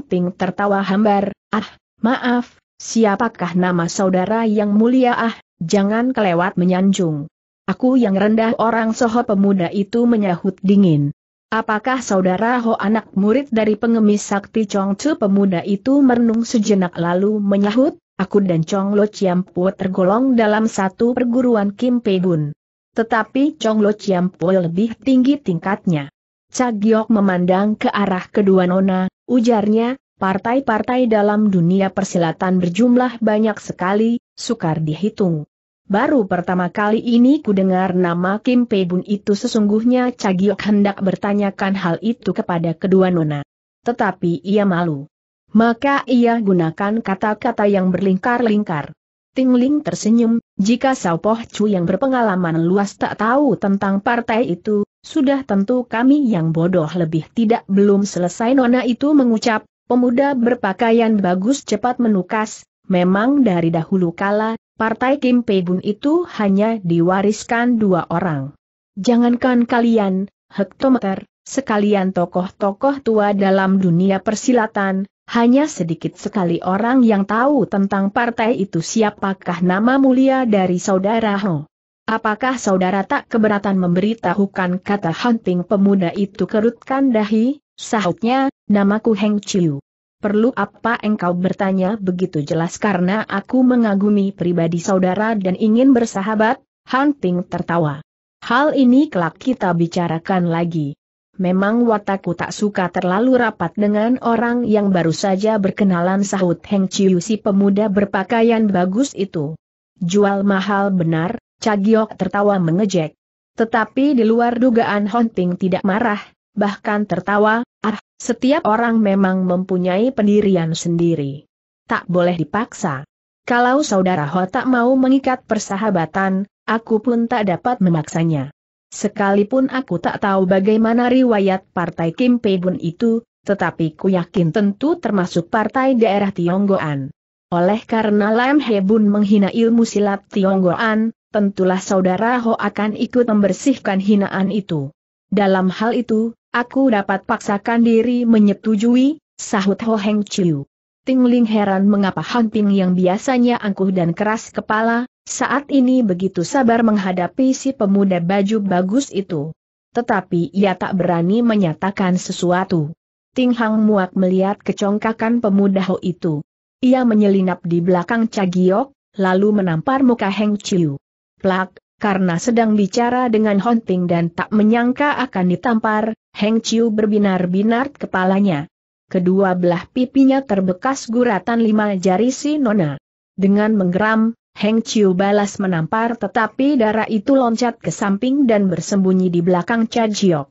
Ping tertawa hambar, ah, maaf, Siapakah nama saudara yang mulia ah, jangan kelewat menyanjung. Aku yang rendah orang soho pemuda itu menyahut dingin. Apakah saudara Ho anak murid dari pengemis sakti Chong Chu pemuda itu merenung sejenak lalu menyahut, aku dan Chong Lo Chiam po tergolong dalam satu perguruan Kim Pei Bun. Tetapi Chong Lo Chiam po lebih tinggi tingkatnya. Cagiok memandang ke arah kedua nona, ujarnya, Partai-partai dalam dunia persilatan berjumlah banyak sekali, sukar dihitung. Baru pertama kali ini ku dengar nama Kim Bun itu sesungguhnya Cagiok hendak bertanyakan hal itu kepada kedua nona. Tetapi ia malu. Maka ia gunakan kata-kata yang berlingkar-lingkar. Tingling tersenyum, jika Sao Poh Chu yang berpengalaman luas tak tahu tentang partai itu, sudah tentu kami yang bodoh lebih tidak belum selesai nona itu mengucap, Pemuda berpakaian bagus cepat menukas, memang dari dahulu kala, partai Kim Bun itu hanya diwariskan dua orang. Jangankan kalian, hektometer, sekalian tokoh-tokoh tua dalam dunia persilatan, hanya sedikit sekali orang yang tahu tentang partai itu siapakah nama mulia dari saudara Ho. Apakah saudara tak keberatan memberitahukan kata hunting pemuda itu kerutkan dahi? Sahutnya, namaku Heng Chiu. Perlu apa engkau bertanya begitu jelas karena aku mengagumi pribadi saudara dan ingin bersahabat? Han Ping tertawa. Hal ini kelak kita bicarakan lagi. Memang watakku tak suka terlalu rapat dengan orang yang baru saja berkenalan sahut Heng Chiu si pemuda berpakaian bagus itu. Jual mahal benar, Cagiok tertawa mengejek. Tetapi di luar dugaan Hon Ping tidak marah, bahkan tertawa, Ah, setiap orang memang mempunyai pendirian sendiri. Tak boleh dipaksa. Kalau saudara Ho tak mau mengikat persahabatan, aku pun tak dapat memaksanya. Sekalipun aku tak tahu bagaimana riwayat partai Kim Bun itu, tetapi ku yakin tentu termasuk partai daerah Tionggoan. Oleh karena Lam Bun menghina ilmu silat Tionggoan, tentulah saudara Ho akan ikut membersihkan hinaan itu. Dalam hal itu, Aku dapat paksakan diri menyetujui, sahut Ho Heng Chiu. Ting Ling heran mengapa Han Ping yang biasanya angkuh dan keras kepala, saat ini begitu sabar menghadapi si pemuda baju bagus itu. Tetapi ia tak berani menyatakan sesuatu. Ting Hang Muak melihat kecongkakan pemuda Ho itu. Ia menyelinap di belakang Cagiok, lalu menampar muka Heng Chiu. Plak, karena sedang bicara dengan hunting dan tak menyangka akan ditampar, Heng Chiu berbinar-binar kepalanya. Kedua belah pipinya terbekas guratan lima jari si Nona. Dengan menggeram, Heng Chiu balas menampar tetapi darah itu loncat ke samping dan bersembunyi di belakang Cha Jiok.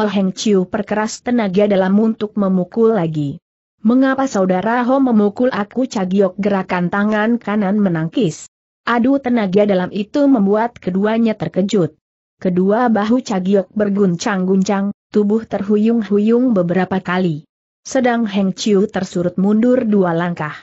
Ho Heng Chiu perkeras tenaga dalam untuk memukul lagi. Mengapa saudara Ho memukul aku Cha Giok gerakan tangan kanan menangkis? Adu tenaga dalam itu membuat keduanya terkejut. Kedua bahu Cagiok berguncang-guncang, tubuh terhuyung-huyung beberapa kali. Sedang Heng Chiu tersurut mundur dua langkah.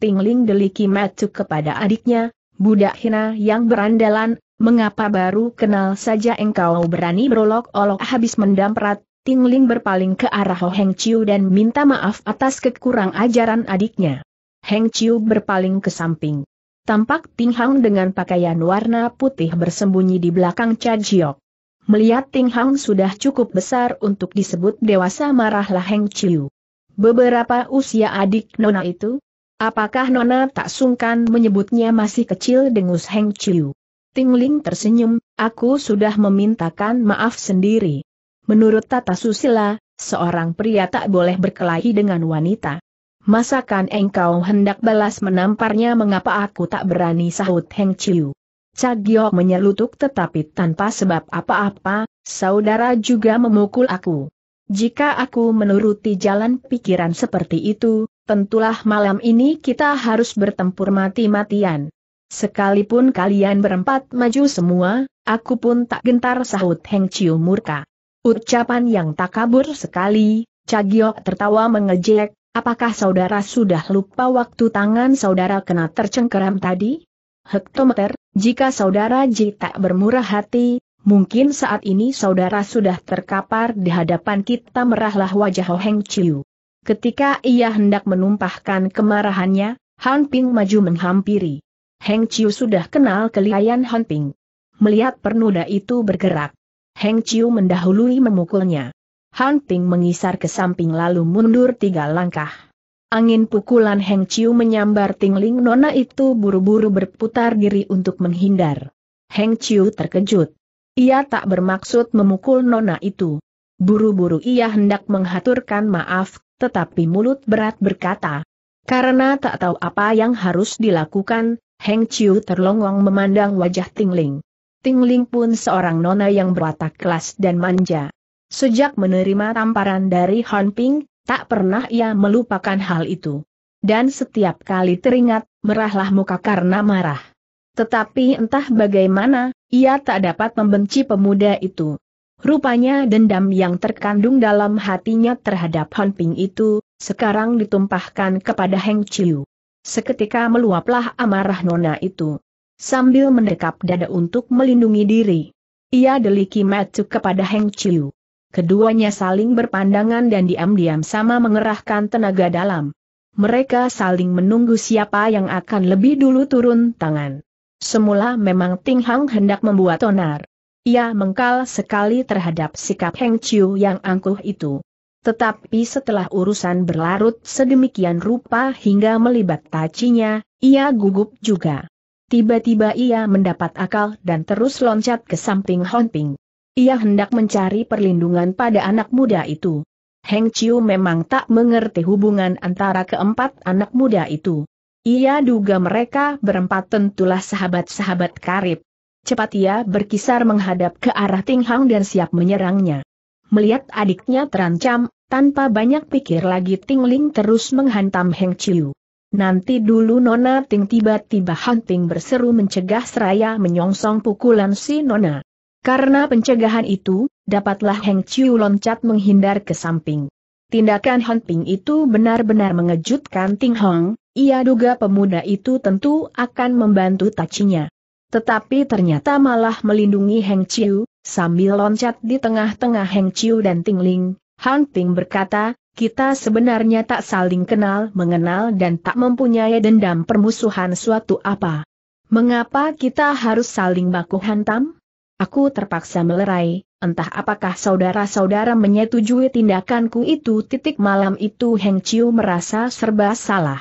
Tingling deliki matu kepada adiknya, budak hina yang berandalan, mengapa baru kenal saja engkau berani berolok-olok habis mendamprat, Tingling berpaling ke arah Ho Heng Chiu dan minta maaf atas kekurang ajaran adiknya. Heng Chiu berpaling ke samping. Tampak Ting Hang dengan pakaian warna putih bersembunyi di belakang Cha Jiok. Melihat Ting Hang sudah cukup besar untuk disebut dewasa marahlah Heng Chiu. Beberapa usia adik Nona itu? Apakah Nona tak sungkan menyebutnya masih kecil dengus Heng Chiu? Ting Ling tersenyum, aku sudah memintakan maaf sendiri. Menurut tata susila, seorang pria tak boleh berkelahi dengan wanita. Masakan engkau hendak balas menamparnya mengapa aku tak berani sahut Heng Chiu. Cagio menyelutuk tetapi tanpa sebab apa-apa, saudara juga memukul aku. Jika aku menuruti jalan pikiran seperti itu, tentulah malam ini kita harus bertempur mati-matian. Sekalipun kalian berempat maju semua, aku pun tak gentar sahut Heng Chiu murka. Ucapan yang tak kabur sekali, Cagyo tertawa mengejek, Apakah saudara sudah lupa waktu tangan saudara kena tercengkeram tadi? Hektometer, jika saudara Ji tak bermurah hati, mungkin saat ini saudara sudah terkapar di hadapan kita merahlah wajah Heng Chiu. Ketika ia hendak menumpahkan kemarahannya, Han Ping maju menghampiri. Heng Chiu sudah kenal kelihayan Han Ping. Melihat pernuda itu bergerak, Heng Chiu mendahului memukulnya. Han Ting mengisar ke samping lalu mundur tiga langkah. Angin pukulan Heng Chiu menyambar Ting Ling Nona itu buru-buru berputar diri untuk menghindar. Heng Chiu terkejut. Ia tak bermaksud memukul Nona itu. Buru-buru ia hendak menghaturkan maaf, tetapi mulut berat berkata. Karena tak tahu apa yang harus dilakukan, Heng Chiu terlongong memandang wajah Ting Ling. Ting Ling pun seorang nona yang berwatak kelas dan manja. Sejak menerima tamparan dari Han Ping, tak pernah ia melupakan hal itu. Dan setiap kali teringat, merahlah muka karena marah. Tetapi entah bagaimana, ia tak dapat membenci pemuda itu. Rupanya dendam yang terkandung dalam hatinya terhadap Han Ping itu, sekarang ditumpahkan kepada Heng Chiu. Seketika meluaplah amarah nona itu. Sambil mendekap dada untuk melindungi diri. Ia deliki matuk kepada Heng Chiu keduanya saling berpandangan dan diam-diam sama mengerahkan tenaga dalam. Mereka saling menunggu siapa yang akan lebih dulu turun tangan. Semula memang Ting Hang hendak membuat onar. Ia mengkal sekali terhadap sikap Heng Chiu yang angkuh itu. Tetapi setelah urusan berlarut sedemikian rupa hingga melibat tacinya, ia gugup juga. Tiba-tiba ia mendapat akal dan terus loncat ke samping Hon Ping. Ia hendak mencari perlindungan pada anak muda itu. Heng Chiu memang tak mengerti hubungan antara keempat anak muda itu. Ia duga mereka berempat tentulah sahabat-sahabat karib. Cepat ia berkisar menghadap ke arah Ting Hang dan siap menyerangnya. Melihat adiknya terancam, tanpa banyak pikir lagi Ting Ling terus menghantam Heng Chiu. Nanti dulu Nona Ting tiba-tiba Hunting berseru mencegah seraya menyongsong pukulan si Nona. Karena pencegahan itu, dapatlah Heng Chiu loncat menghindar ke samping. Tindakan Han Ping itu benar-benar mengejutkan Ting Hong, ia duga pemuda itu tentu akan membantu tacinya. Tetapi ternyata malah melindungi Heng Chiu, sambil loncat di tengah-tengah Heng Chiu dan Ting Ling, Han Ping berkata, kita sebenarnya tak saling kenal mengenal dan tak mempunyai dendam permusuhan suatu apa. Mengapa kita harus saling baku hantam? Aku terpaksa melerai, entah apakah saudara-saudara menyetujui tindakanku itu. Titik malam itu Heng Chiu merasa serba salah.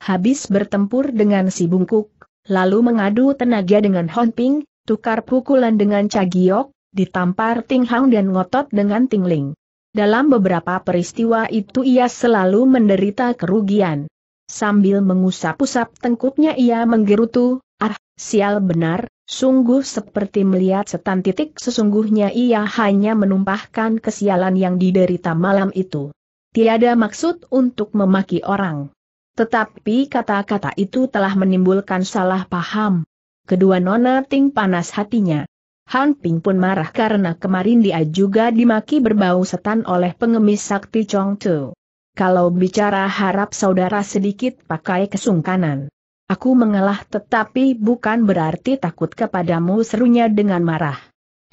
Habis bertempur dengan si bungkuk, lalu mengadu tenaga dengan Hon Ping, tukar pukulan dengan Cagiok, ditampar Ting Hang dan ngotot dengan Ting Ling. Dalam beberapa peristiwa itu ia selalu menderita kerugian. Sambil mengusap-usap tengkuknya ia menggerutu, ah, sial benar, Sungguh seperti melihat setan titik sesungguhnya ia hanya menumpahkan kesialan yang diderita malam itu. Tiada maksud untuk memaki orang. Tetapi kata-kata itu telah menimbulkan salah paham. Kedua nona ting panas hatinya. Han Ping pun marah karena kemarin dia juga dimaki berbau setan oleh pengemis sakti Chong Tu. Kalau bicara harap saudara sedikit pakai kesungkanan. Aku mengalah tetapi bukan berarti takut kepadamu serunya dengan marah.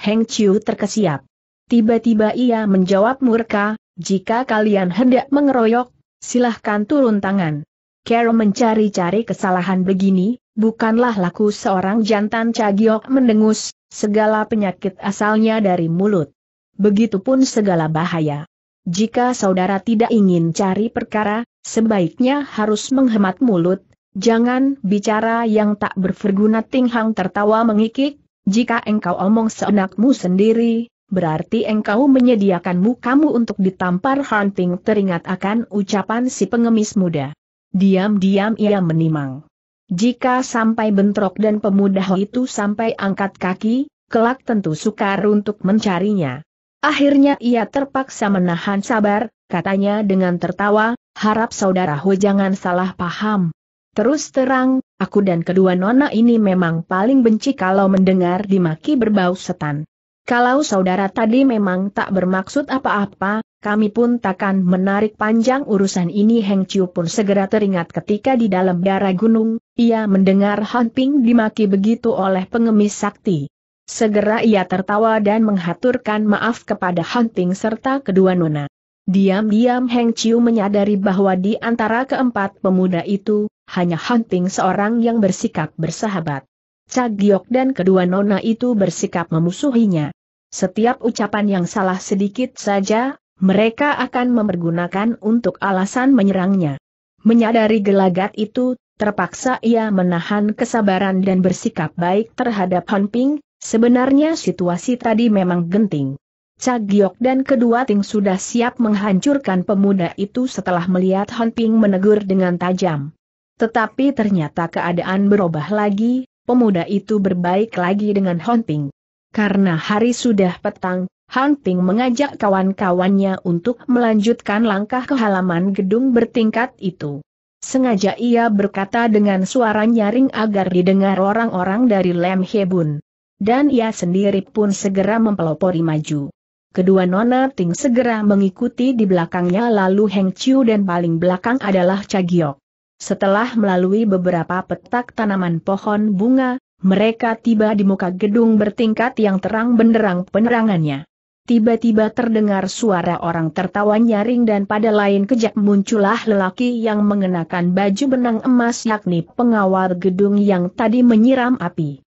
Heng Chiu terkesiap. Tiba-tiba ia menjawab murka, jika kalian hendak mengeroyok, silahkan turun tangan. Carol mencari-cari kesalahan begini, bukanlah laku seorang jantan cagiok mendengus, segala penyakit asalnya dari mulut. Begitupun segala bahaya. Jika saudara tidak ingin cari perkara, sebaiknya harus menghemat mulut, Jangan bicara yang tak berverguna Ting Hang tertawa mengikik, jika engkau omong seenakmu sendiri, berarti engkau menyediakan mukamu untuk ditampar hunting teringat akan ucapan si pengemis muda. Diam-diam ia menimang. Jika sampai bentrok dan pemuda itu sampai angkat kaki, kelak tentu sukar untuk mencarinya. Akhirnya ia terpaksa menahan sabar, katanya dengan tertawa, harap saudara Ho jangan salah paham, Terus terang, aku dan kedua nona ini memang paling benci kalau mendengar dimaki berbau setan. Kalau saudara tadi memang tak bermaksud apa-apa, kami pun takkan menarik panjang urusan ini Heng Chiu pun segera teringat ketika di dalam darah gunung, ia mendengar Han Ping dimaki begitu oleh pengemis sakti. Segera ia tertawa dan menghaturkan maaf kepada Han Ping serta kedua nona. Diam-diam Heng Chiu menyadari bahwa di antara keempat pemuda itu, hanya Hunting seorang yang bersikap bersahabat. Giok dan kedua nona itu bersikap memusuhinya. Setiap ucapan yang salah sedikit saja, mereka akan memergunakan untuk alasan menyerangnya. Menyadari gelagat itu, terpaksa ia menahan kesabaran dan bersikap baik terhadap Hon Ping, sebenarnya situasi tadi memang genting. Cagiok dan kedua Ting sudah siap menghancurkan pemuda itu setelah melihat Han Ping menegur dengan tajam. Tetapi ternyata keadaan berubah lagi, pemuda itu berbaik lagi dengan Han Ping. Karena hari sudah petang, Han Ping mengajak kawan-kawannya untuk melanjutkan langkah ke halaman gedung bertingkat itu. Sengaja ia berkata dengan suara nyaring agar didengar orang-orang dari Lem Hebun. Dan ia sendiri pun segera mempelopori maju. Kedua Nona Ting segera mengikuti di belakangnya lalu Heng Chiu dan paling belakang adalah Cagiok. Setelah melalui beberapa petak tanaman pohon bunga, mereka tiba di muka gedung bertingkat yang terang benderang penerangannya. Tiba-tiba terdengar suara orang tertawa nyaring dan pada lain kejap muncullah lelaki yang mengenakan baju benang emas yakni pengawal gedung yang tadi menyiram api.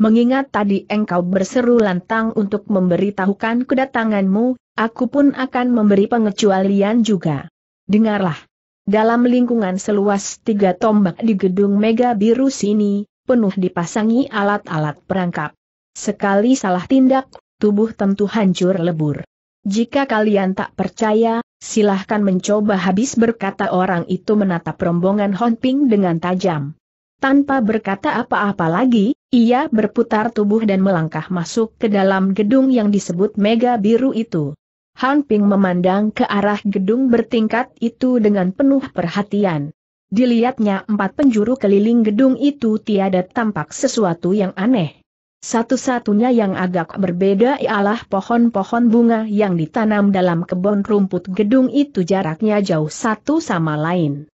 Mengingat tadi engkau berseru lantang untuk memberitahukan kedatanganmu, aku pun akan memberi pengecualian juga. Dengarlah. Dalam lingkungan seluas tiga tombak di gedung Mega Biru sini, penuh dipasangi alat-alat perangkap. Sekali salah tindak, tubuh tentu hancur lebur. Jika kalian tak percaya, silahkan mencoba habis berkata orang itu menatap rombongan Honping dengan tajam. Tanpa berkata apa-apa lagi, ia berputar tubuh dan melangkah masuk ke dalam gedung yang disebut Mega Biru itu. Han Ping memandang ke arah gedung bertingkat itu dengan penuh perhatian. Dilihatnya empat penjuru keliling gedung itu tiada tampak sesuatu yang aneh. Satu-satunya yang agak berbeda ialah pohon-pohon bunga yang ditanam dalam kebun rumput gedung itu jaraknya jauh satu sama lain.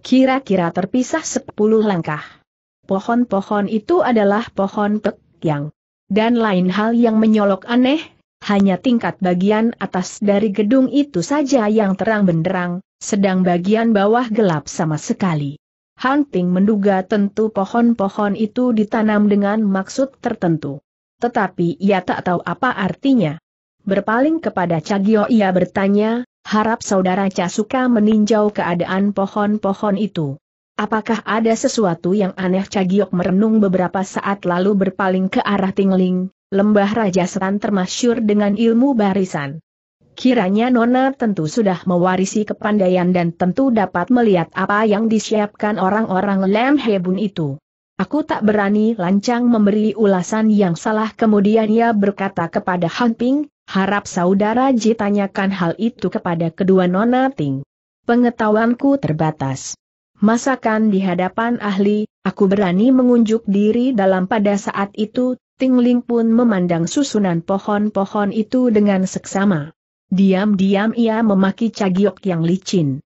Kira-kira terpisah sepuluh langkah. Pohon-pohon itu adalah pohon pek yang dan lain hal yang menyolok aneh, hanya tingkat bagian atas dari gedung itu saja yang terang benderang, sedang bagian bawah gelap sama sekali. Hunting menduga tentu pohon-pohon itu ditanam dengan maksud tertentu. Tetapi ia tak tahu apa artinya. Berpaling kepada Cagio ia bertanya, Harap saudara Casuka meninjau keadaan pohon-pohon itu. Apakah ada sesuatu yang aneh Cagiok merenung beberapa saat lalu berpaling ke arah Tingling, lembah Raja Setan termasyur dengan ilmu barisan. Kiranya Nona tentu sudah mewarisi kepandaian dan tentu dapat melihat apa yang disiapkan orang-orang Lem Hebun itu. Aku tak berani lancang memberi ulasan yang salah kemudian ia berkata kepada Han Ping, harap saudara Ji tanyakan hal itu kepada kedua nona Ting. Pengetahuanku terbatas. Masakan di hadapan ahli, aku berani mengunjuk diri dalam pada saat itu, Ting Ling pun memandang susunan pohon-pohon itu dengan seksama. Diam-diam ia memaki Cagiok yang licin.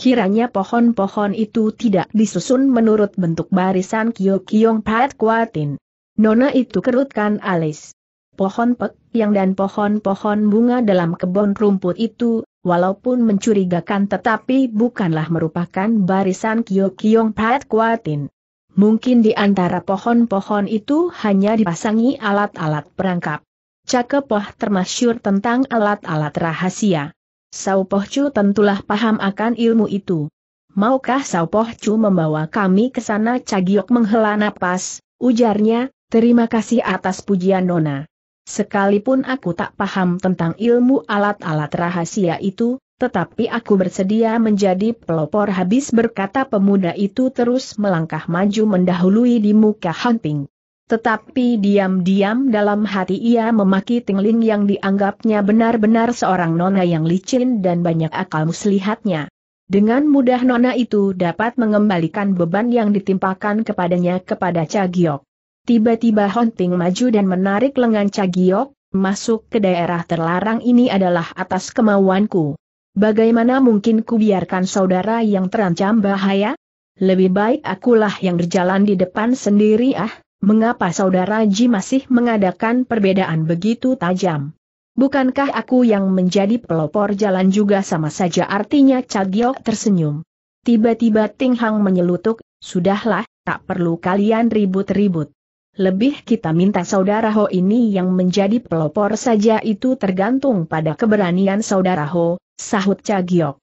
Kiranya pohon-pohon itu tidak disusun menurut bentuk barisan Kyokyong Pat Kuatin. Nona itu kerutkan alis. Pohon pek yang dan pohon-pohon bunga dalam kebun rumput itu, walaupun mencurigakan tetapi bukanlah merupakan barisan Kyokyong Pat Kuatin. Mungkin di antara pohon-pohon itu hanya dipasangi alat-alat perangkap. Cakepoh termasyur tentang alat-alat rahasia. Sau Poh Chu tentulah paham akan ilmu itu. Maukah Sao Chu membawa kami ke sana? Cagiok menghela napas, ujarnya, terima kasih atas pujian Nona. Sekalipun aku tak paham tentang ilmu alat-alat rahasia itu, tetapi aku bersedia menjadi pelopor habis berkata pemuda itu terus melangkah maju mendahului di muka Hunting. Tetapi diam-diam dalam hati ia memaki Tingling yang dianggapnya benar-benar seorang nona yang licin dan banyak akal muslihatnya. Dengan mudah nona itu dapat mengembalikan beban yang ditimpakan kepadanya kepada Cagiok. Tiba-tiba Honting maju dan menarik lengan Cagiok, masuk ke daerah terlarang ini adalah atas kemauanku. Bagaimana mungkin ku biarkan saudara yang terancam bahaya? Lebih baik akulah yang berjalan di depan sendiri ah mengapa saudara Ji masih mengadakan perbedaan begitu tajam? Bukankah aku yang menjadi pelopor jalan juga sama saja artinya Cagio tersenyum. Tiba-tiba Ting Hang menyelutuk, sudahlah, tak perlu kalian ribut-ribut. Lebih kita minta saudara Ho ini yang menjadi pelopor saja itu tergantung pada keberanian saudara Ho, sahut Cagiok.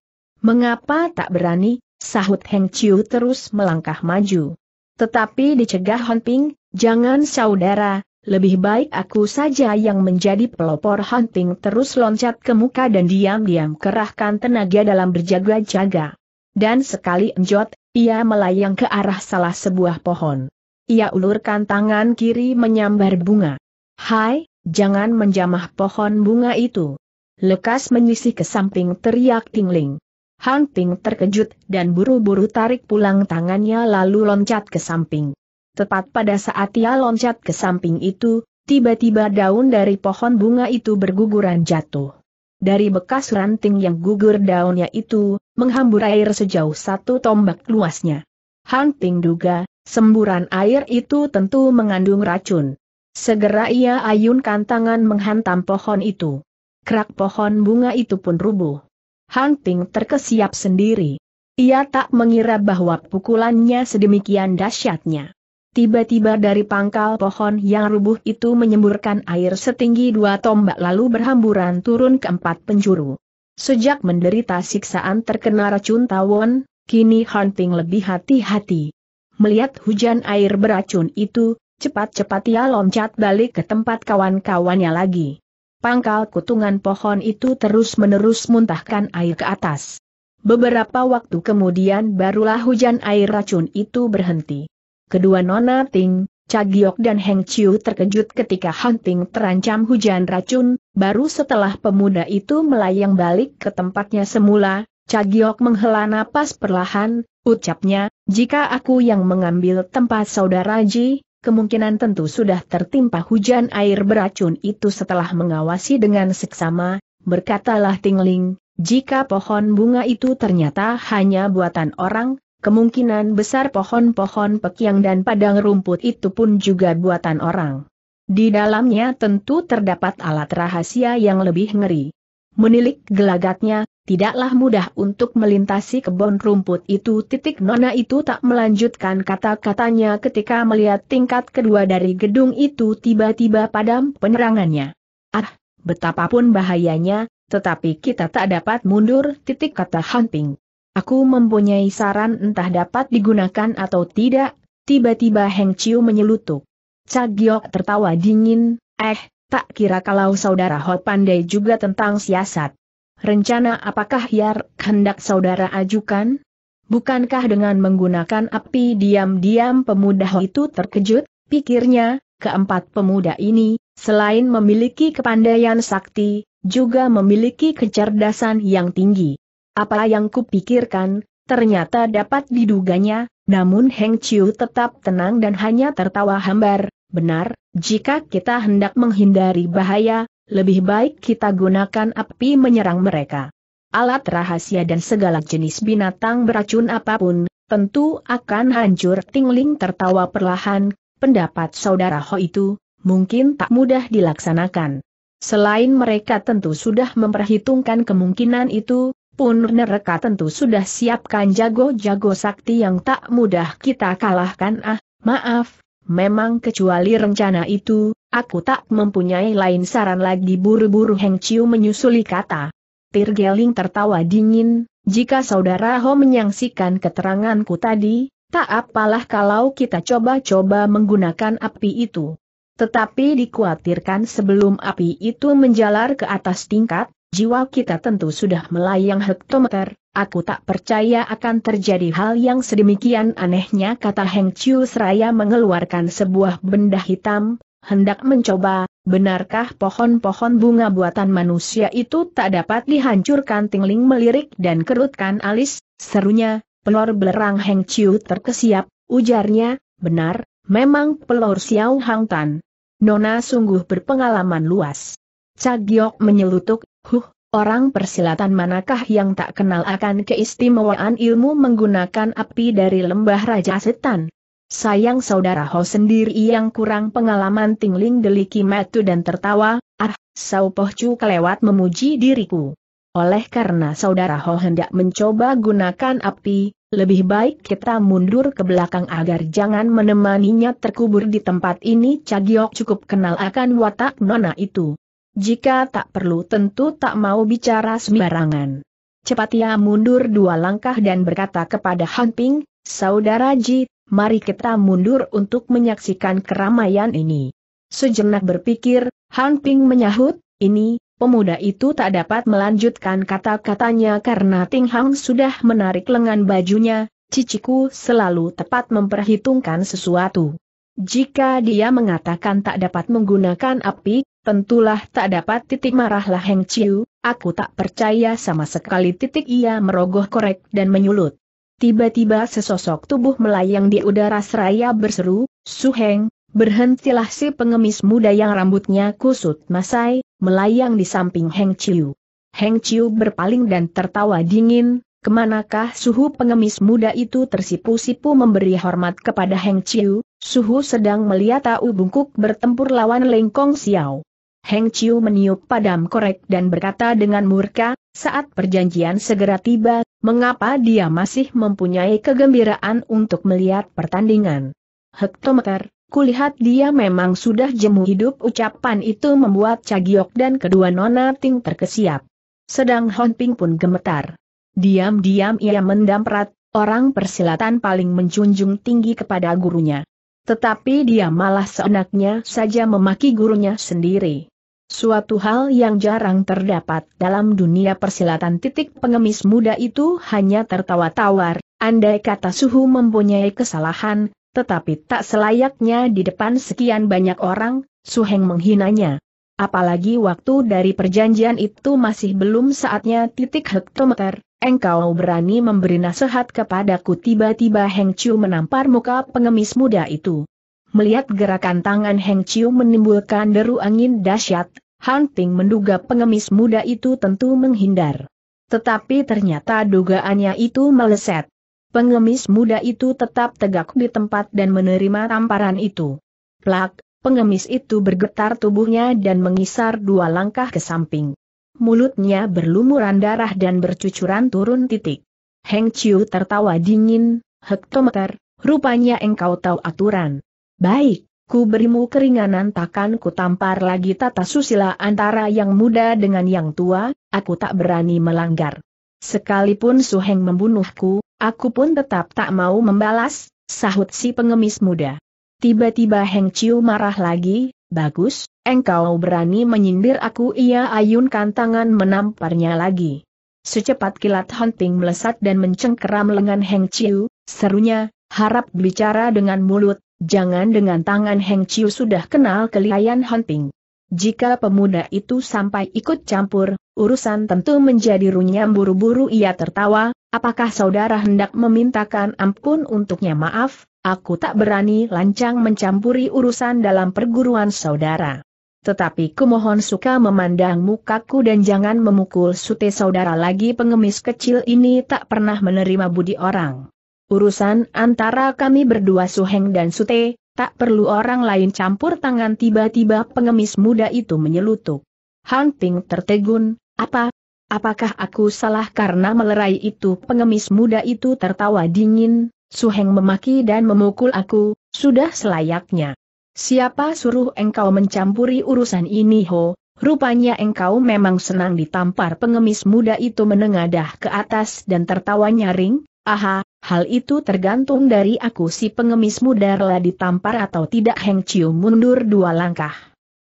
Mengapa tak berani, sahut Heng Chiu terus melangkah maju. Tetapi dicegah Hon Ping, Jangan saudara, lebih baik aku saja yang menjadi pelopor hunting terus loncat ke muka dan diam-diam kerahkan tenaga dalam berjaga-jaga. Dan sekali enjot, ia melayang ke arah salah sebuah pohon. Ia ulurkan tangan kiri menyambar bunga. Hai, jangan menjamah pohon bunga itu. Lekas menyisih ke samping teriak tingling. Hunting terkejut dan buru-buru tarik pulang tangannya lalu loncat ke samping. Tepat pada saat ia loncat ke samping itu, tiba-tiba daun dari pohon bunga itu berguguran jatuh. Dari bekas ranting yang gugur daunnya itu, menghambur air sejauh satu tombak luasnya. Han Ping duga, semburan air itu tentu mengandung racun. Segera ia ayunkan tangan menghantam pohon itu. Kerak pohon bunga itu pun rubuh. Han Ping terkesiap sendiri. Ia tak mengira bahwa pukulannya sedemikian dahsyatnya. Tiba-tiba dari pangkal pohon yang rubuh itu menyemburkan air setinggi dua tombak lalu berhamburan turun ke empat penjuru. Sejak menderita siksaan terkena racun tawon, kini Hunting lebih hati-hati. Melihat hujan air beracun itu, cepat-cepat ia loncat balik ke tempat kawan-kawannya lagi. Pangkal kutungan pohon itu terus-menerus muntahkan air ke atas. Beberapa waktu kemudian barulah hujan air racun itu berhenti. Kedua Nona Ting, Cagiok dan Heng Chiu terkejut ketika Hunting terancam hujan racun, baru setelah pemuda itu melayang balik ke tempatnya semula, Cagiok menghela napas perlahan, ucapnya, jika aku yang mengambil tempat saudara Ji, kemungkinan tentu sudah tertimpa hujan air beracun itu setelah mengawasi dengan seksama, berkatalah Tingling, jika pohon bunga itu ternyata hanya buatan orang, kemungkinan besar pohon-pohon pekiang dan padang rumput itu pun juga buatan orang. Di dalamnya tentu terdapat alat rahasia yang lebih ngeri. Menilik gelagatnya, tidaklah mudah untuk melintasi kebun rumput itu. Titik Nona itu tak melanjutkan kata-katanya ketika melihat tingkat kedua dari gedung itu tiba-tiba padam penerangannya. Ah, betapapun bahayanya, tetapi kita tak dapat mundur, titik kata Hanping. Aku mempunyai saran entah dapat digunakan atau tidak, tiba-tiba Heng Chiu menyelutuk. Cagiok tertawa dingin, eh, tak kira kalau saudara Hot pandai juga tentang siasat. Rencana apakah Yar hendak saudara ajukan? Bukankah dengan menggunakan api diam-diam pemuda itu terkejut? Pikirnya, keempat pemuda ini, selain memiliki kepandaian sakti, juga memiliki kecerdasan yang tinggi. Apa yang kupikirkan, ternyata dapat diduganya, namun Heng Chiu tetap tenang dan hanya tertawa hambar, benar, jika kita hendak menghindari bahaya, lebih baik kita gunakan api menyerang mereka. Alat rahasia dan segala jenis binatang beracun apapun, tentu akan hancur tingling tertawa perlahan, pendapat saudara Ho itu, mungkin tak mudah dilaksanakan. Selain mereka tentu sudah memperhitungkan kemungkinan itu, pun neraka tentu sudah siapkan jago-jago sakti yang tak mudah kita kalahkan ah, maaf, memang kecuali rencana itu, aku tak mempunyai lain saran lagi buru-buru Heng Chiu menyusuli kata. Tirgeling tertawa dingin, jika saudara Ho menyaksikan keteranganku tadi, tak apalah kalau kita coba-coba menggunakan api itu. Tetapi dikhawatirkan sebelum api itu menjalar ke atas tingkat, Jiwa kita tentu sudah melayang hektometer, aku tak percaya akan terjadi hal yang sedemikian anehnya kata Heng Chiu seraya mengeluarkan sebuah benda hitam, hendak mencoba, benarkah pohon-pohon bunga buatan manusia itu tak dapat dihancurkan tingling melirik dan kerutkan alis, serunya, pelor belerang Heng Chiu terkesiap, ujarnya, benar, memang pelor Xiao Hang Tan. Nona sungguh berpengalaman luas. Cagiok menyelutuk, Huh, orang persilatan manakah yang tak kenal akan keistimewaan ilmu menggunakan api dari lembah Raja Setan? Sayang saudara Ho sendiri yang kurang pengalaman tingling deliki metu dan tertawa, ah, Sau Pohcu kelewat memuji diriku. Oleh karena saudara Ho hendak mencoba gunakan api, lebih baik kita mundur ke belakang agar jangan menemaninya terkubur di tempat ini Cagiok cukup kenal akan watak nona itu. Jika tak perlu tentu tak mau bicara sembarangan. Cepat ia mundur dua langkah dan berkata kepada Han Ping, Saudara Ji, mari kita mundur untuk menyaksikan keramaian ini. Sejenak berpikir, Han Ping menyahut, ini, pemuda itu tak dapat melanjutkan kata-katanya karena Ting Hang sudah menarik lengan bajunya, ciciku selalu tepat memperhitungkan sesuatu. Jika dia mengatakan tak dapat menggunakan api, Tentulah tak dapat titik marahlah Heng Chiu, aku tak percaya sama sekali titik ia merogoh korek dan menyulut. Tiba-tiba sesosok tubuh melayang di udara seraya berseru, Su Heng, berhentilah si pengemis muda yang rambutnya kusut masai, melayang di samping Heng Chiu. Heng Chiu berpaling dan tertawa dingin, kemanakah suhu pengemis muda itu tersipu-sipu memberi hormat kepada Heng Chiu, suhu sedang melihat tahu Bungkuk bertempur lawan Lengkong Xiao. Heng Chiu meniup padam korek dan berkata dengan murka, saat perjanjian segera tiba, mengapa dia masih mempunyai kegembiraan untuk melihat pertandingan. Hektometer, kulihat dia memang sudah jemu hidup ucapan itu membuat Cagiok dan kedua nona Ting terkesiap. Sedang Hon Ping pun gemetar. Diam-diam ia mendamprat, orang persilatan paling menjunjung tinggi kepada gurunya. Tetapi dia malah seenaknya saja memaki gurunya sendiri. Suatu hal yang jarang terdapat dalam dunia persilatan titik pengemis muda itu hanya tertawa tawar, andai kata suhu mempunyai kesalahan, tetapi tak selayaknya di depan sekian banyak orang, Suheng menghinanya. Apalagi waktu dari perjanjian itu masih belum saatnya titik hektometer, engkau berani memberi nasihat kepadaku tiba-tiba Heng Chu menampar muka pengemis muda itu. Melihat gerakan tangan Heng Chiu menimbulkan deru angin dahsyat, Han menduga pengemis muda itu tentu menghindar. Tetapi ternyata dugaannya itu meleset. Pengemis muda itu tetap tegak di tempat dan menerima tamparan itu. Plak, pengemis itu bergetar tubuhnya dan mengisar dua langkah ke samping. Mulutnya berlumuran darah dan bercucuran turun titik. Heng Chiu tertawa dingin, hektometer, rupanya engkau tahu aturan. Baik, ku berimu keringanan takkan ku tampar lagi tata susila antara yang muda dengan yang tua, aku tak berani melanggar. Sekalipun Suheng membunuhku, aku pun tetap tak mau membalas, sahut si pengemis muda. Tiba-tiba Heng Chiu marah lagi, bagus, engkau berani menyindir aku ia ayunkan tangan menamparnya lagi. Secepat kilat hunting melesat dan mencengkeram lengan Heng Chiu, serunya, harap bicara dengan mulut, Jangan dengan tangan Heng Chiu sudah kenal kelihayan hunting. Jika pemuda itu sampai ikut campur, urusan tentu menjadi runyam buru-buru ia tertawa, apakah saudara hendak memintakan ampun untuknya maaf, aku tak berani lancang mencampuri urusan dalam perguruan saudara. Tetapi kumohon suka memandang mukaku dan jangan memukul sute saudara lagi pengemis kecil ini tak pernah menerima budi orang. Urusan antara kami berdua Suheng dan Sute, tak perlu orang lain campur tangan tiba-tiba pengemis muda itu menyelutuk. Han Ping tertegun, apa? Apakah aku salah karena melerai itu pengemis muda itu tertawa dingin, Suheng memaki dan memukul aku, sudah selayaknya. Siapa suruh engkau mencampuri urusan ini ho, rupanya engkau memang senang ditampar pengemis muda itu menengadah ke atas dan tertawa nyaring, Aha, hal itu tergantung dari aku si pengemis muda rela ditampar atau tidak Heng Chiu mundur dua langkah.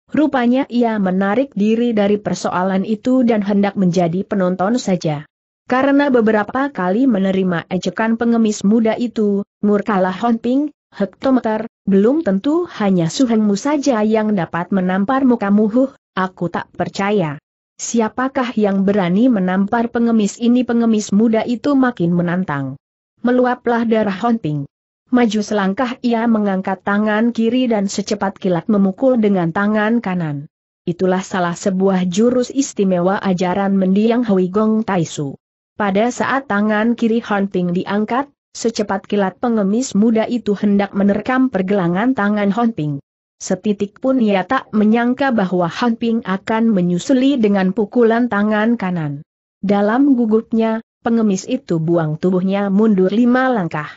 Rupanya ia menarik diri dari persoalan itu dan hendak menjadi penonton saja. Karena beberapa kali menerima ejekan pengemis muda itu, murkalah Honping, hektometer, belum tentu hanya suhengmu saja yang dapat menampar mukamu huh, aku tak percaya. Siapakah yang berani menampar pengemis ini pengemis muda itu makin menantang. Meluaplah darah honting. Maju selangkah ia mengangkat tangan kiri dan secepat kilat memukul dengan tangan kanan. Itulah salah sebuah jurus istimewa ajaran mendiang Hui Gong Taisu. Pada saat tangan kiri Honping diangkat, secepat kilat pengemis muda itu hendak menerkam pergelangan tangan Honping. Setitik pun ia tak menyangka bahwa Han Ping akan menyusuli dengan pukulan tangan kanan. Dalam gugupnya, pengemis itu buang tubuhnya mundur lima langkah.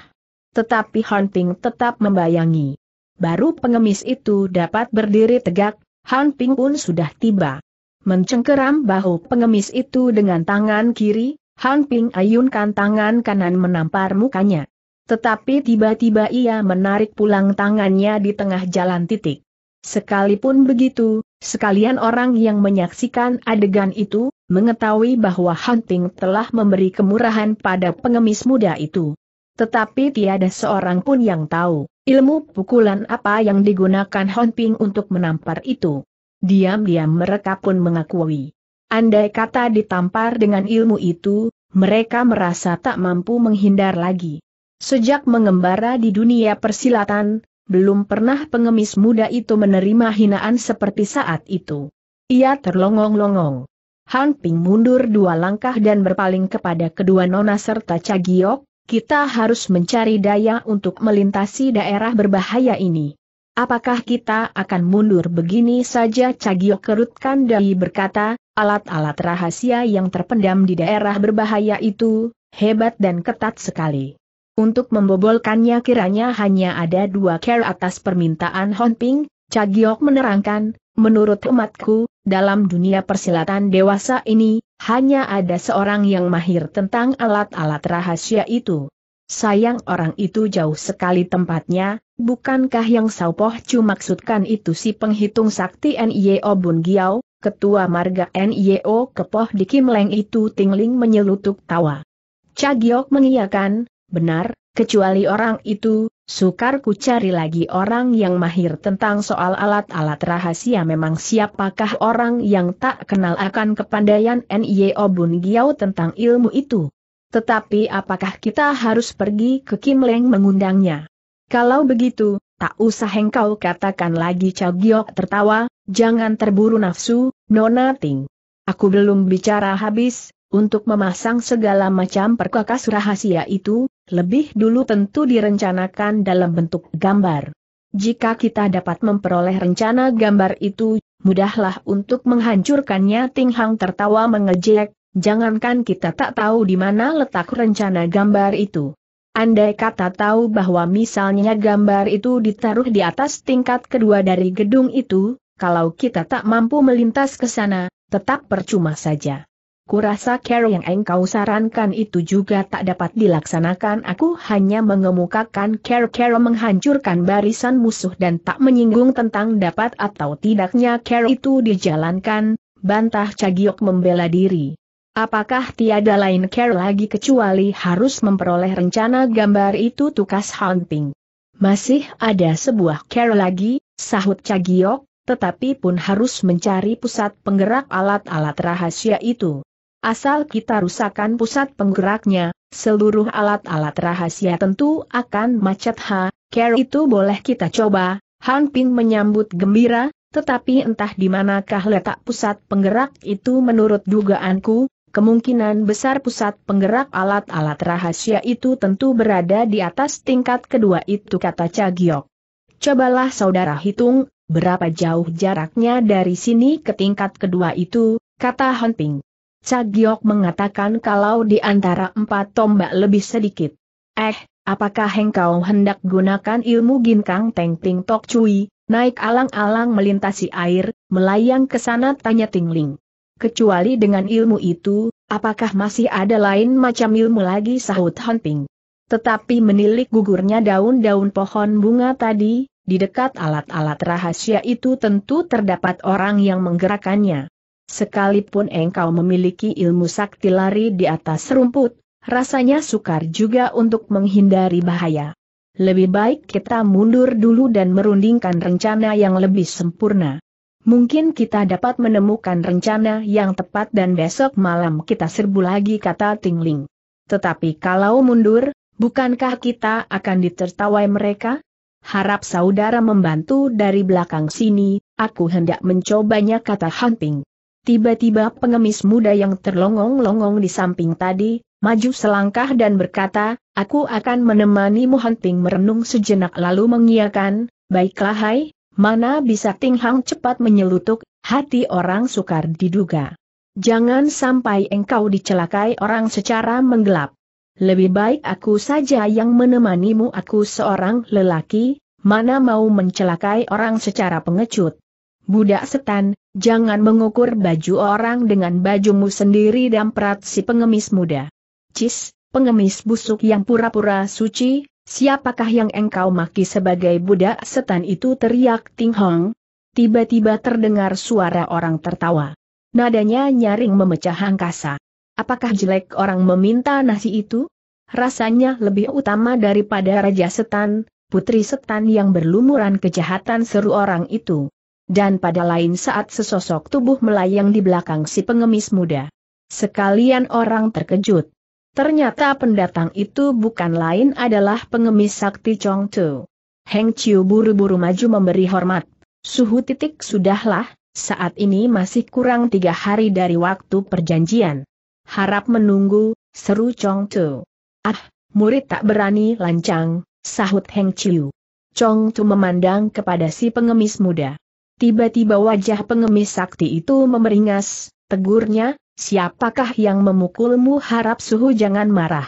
Tetapi Han Ping tetap membayangi. Baru pengemis itu dapat berdiri tegak, Han Ping pun sudah tiba. Mencengkeram bahu pengemis itu dengan tangan kiri, Han Ping ayunkan tangan kanan menampar mukanya. Tetapi tiba-tiba ia menarik pulang tangannya di tengah jalan titik. Sekalipun begitu, sekalian orang yang menyaksikan adegan itu, mengetahui bahwa Hunting telah memberi kemurahan pada pengemis muda itu. Tetapi tiada seorang pun yang tahu, ilmu pukulan apa yang digunakan Hunting untuk menampar itu. Diam-diam mereka pun mengakui. Andai kata ditampar dengan ilmu itu, mereka merasa tak mampu menghindar lagi. Sejak mengembara di dunia persilatan, belum pernah pengemis muda itu menerima hinaan seperti saat itu. Ia terlongong-longong. Han Ping mundur dua langkah dan berpaling kepada kedua nona serta Cagiok, kita harus mencari daya untuk melintasi daerah berbahaya ini. Apakah kita akan mundur begini saja Cagiok kerutkan dahi berkata, alat-alat rahasia yang terpendam di daerah berbahaya itu, hebat dan ketat sekali. Untuk membobolkannya kiranya hanya ada dua care atas permintaan Honping, Cagiok menerangkan, menurut umatku, dalam dunia persilatan dewasa ini, hanya ada seorang yang mahir tentang alat-alat rahasia itu. Sayang orang itu jauh sekali tempatnya, bukankah yang Saupoh cuma maksudkan itu si penghitung sakti NIO Bun Giao, ketua marga NIO Kepoh di Kim Leng itu tingling menyelutuk tawa. Cagiok mengiyakan, Benar, kecuali orang itu, sukar ku cari lagi orang yang mahir tentang soal alat-alat rahasia memang siapakah orang yang tak kenal akan kepandaian N.Y.O. Bun Giao tentang ilmu itu. Tetapi apakah kita harus pergi ke Kim Leng mengundangnya? Kalau begitu, tak usah engkau katakan lagi Chow Giok tertawa, jangan terburu nafsu, no nothing. Aku belum bicara habis, untuk memasang segala macam perkakas rahasia itu, lebih dulu tentu direncanakan dalam bentuk gambar. Jika kita dapat memperoleh rencana gambar itu, mudahlah untuk menghancurkannya Ting Hang tertawa mengejek, jangankan kita tak tahu di mana letak rencana gambar itu. Andai kata tahu bahwa misalnya gambar itu ditaruh di atas tingkat kedua dari gedung itu, kalau kita tak mampu melintas ke sana, tetap percuma saja. Kurasa care yang engkau sarankan itu juga tak dapat dilaksanakan aku hanya mengemukakan care-care menghancurkan barisan musuh dan tak menyinggung tentang dapat atau tidaknya care itu dijalankan, bantah Cagiok membela diri. Apakah tiada lain care lagi kecuali harus memperoleh rencana gambar itu tukas hunting? Masih ada sebuah care lagi, sahut Cagiok, tetapi pun harus mencari pusat penggerak alat-alat rahasia itu. Asal kita rusakkan pusat penggeraknya, seluruh alat-alat rahasia tentu akan macet ha, care itu boleh kita coba, Han Ping menyambut gembira, tetapi entah di manakah letak pusat penggerak itu menurut dugaanku, kemungkinan besar pusat penggerak alat-alat rahasia itu tentu berada di atas tingkat kedua itu kata Cagiok. Cobalah saudara hitung, berapa jauh jaraknya dari sini ke tingkat kedua itu, kata Han Ping. Cagiok mengatakan kalau di antara empat tombak lebih sedikit. Eh, apakah engkau hendak gunakan ilmu ginkang teng ting tok cui, naik alang-alang melintasi air, melayang ke sana tanya tingling. Kecuali dengan ilmu itu, apakah masih ada lain macam ilmu lagi sahut hunting? Tetapi menilik gugurnya daun-daun pohon bunga tadi, di dekat alat-alat rahasia itu tentu terdapat orang yang menggerakkannya. Sekalipun engkau memiliki ilmu sakti lari di atas rumput, rasanya sukar juga untuk menghindari bahaya. Lebih baik kita mundur dulu dan merundingkan rencana yang lebih sempurna. Mungkin kita dapat menemukan rencana yang tepat dan besok malam kita serbu lagi kata Tingling. Tetapi kalau mundur, bukankah kita akan ditertawai mereka? Harap saudara membantu dari belakang sini, aku hendak mencobanya kata Hunting. Tiba-tiba pengemis muda yang terlongong-longong di samping tadi, maju selangkah dan berkata, aku akan menemanimu Hanting merenung sejenak lalu mengiakan, baiklah hai, mana bisa Ting Hang cepat menyelutuk, hati orang sukar diduga. Jangan sampai engkau dicelakai orang secara menggelap. Lebih baik aku saja yang menemanimu aku seorang lelaki, mana mau mencelakai orang secara pengecut. Budak setan, Jangan mengukur baju orang dengan bajumu sendiri dan perat si pengemis muda. Cis, pengemis busuk yang pura-pura suci, siapakah yang engkau maki sebagai budak setan itu teriak Ting Hong? Tiba-tiba terdengar suara orang tertawa. Nadanya nyaring memecah angkasa. Apakah jelek orang meminta nasi itu? Rasanya lebih utama daripada raja setan, putri setan yang berlumuran kejahatan seru orang itu dan pada lain saat sesosok tubuh melayang di belakang si pengemis muda. Sekalian orang terkejut. Ternyata pendatang itu bukan lain adalah pengemis sakti Chong Tu. Heng Chiu buru-buru maju memberi hormat. Suhu titik sudahlah, saat ini masih kurang tiga hari dari waktu perjanjian. Harap menunggu, seru Chong Tu. Ah, murid tak berani lancang, sahut Heng Chiu. Chong Tu memandang kepada si pengemis muda. Tiba-tiba wajah pengemis sakti itu memeringas, tegurnya, siapakah yang memukulmu harap suhu jangan marah.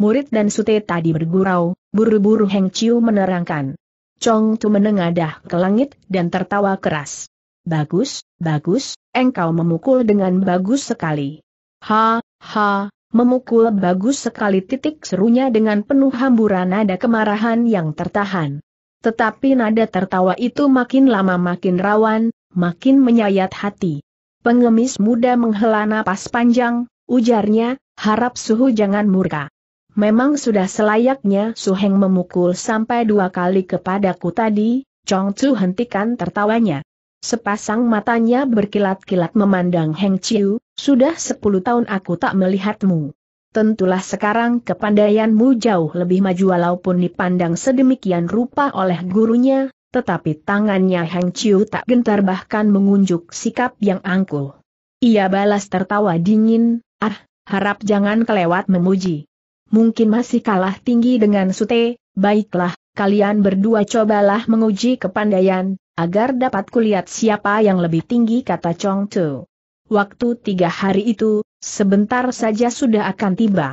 Murid dan sute tadi bergurau, buru-buru Heng Chiu menerangkan. Chong Tu menengadah ke langit dan tertawa keras. Bagus, bagus, engkau memukul dengan bagus sekali. Ha, ha, memukul bagus sekali titik serunya dengan penuh hamburan nada kemarahan yang tertahan. Tetapi nada tertawa itu makin lama makin rawan, makin menyayat hati. Pengemis muda menghela napas panjang, ujarnya, harap suhu jangan murka. Memang sudah selayaknya Suheng memukul sampai dua kali kepadaku tadi, Chong Chu hentikan tertawanya. Sepasang matanya berkilat-kilat memandang Heng Chiu, sudah sepuluh tahun aku tak melihatmu tentulah sekarang kepandaianmu jauh lebih maju walaupun dipandang sedemikian rupa oleh gurunya, tetapi tangannya Hang Chiu tak gentar bahkan mengunjuk sikap yang angkuh. Ia balas tertawa dingin, ah, harap jangan kelewat memuji. Mungkin masih kalah tinggi dengan Sute, baiklah, kalian berdua cobalah menguji kepandaian, agar dapat kulihat siapa yang lebih tinggi kata Chong Tu waktu tiga hari itu, sebentar saja sudah akan tiba.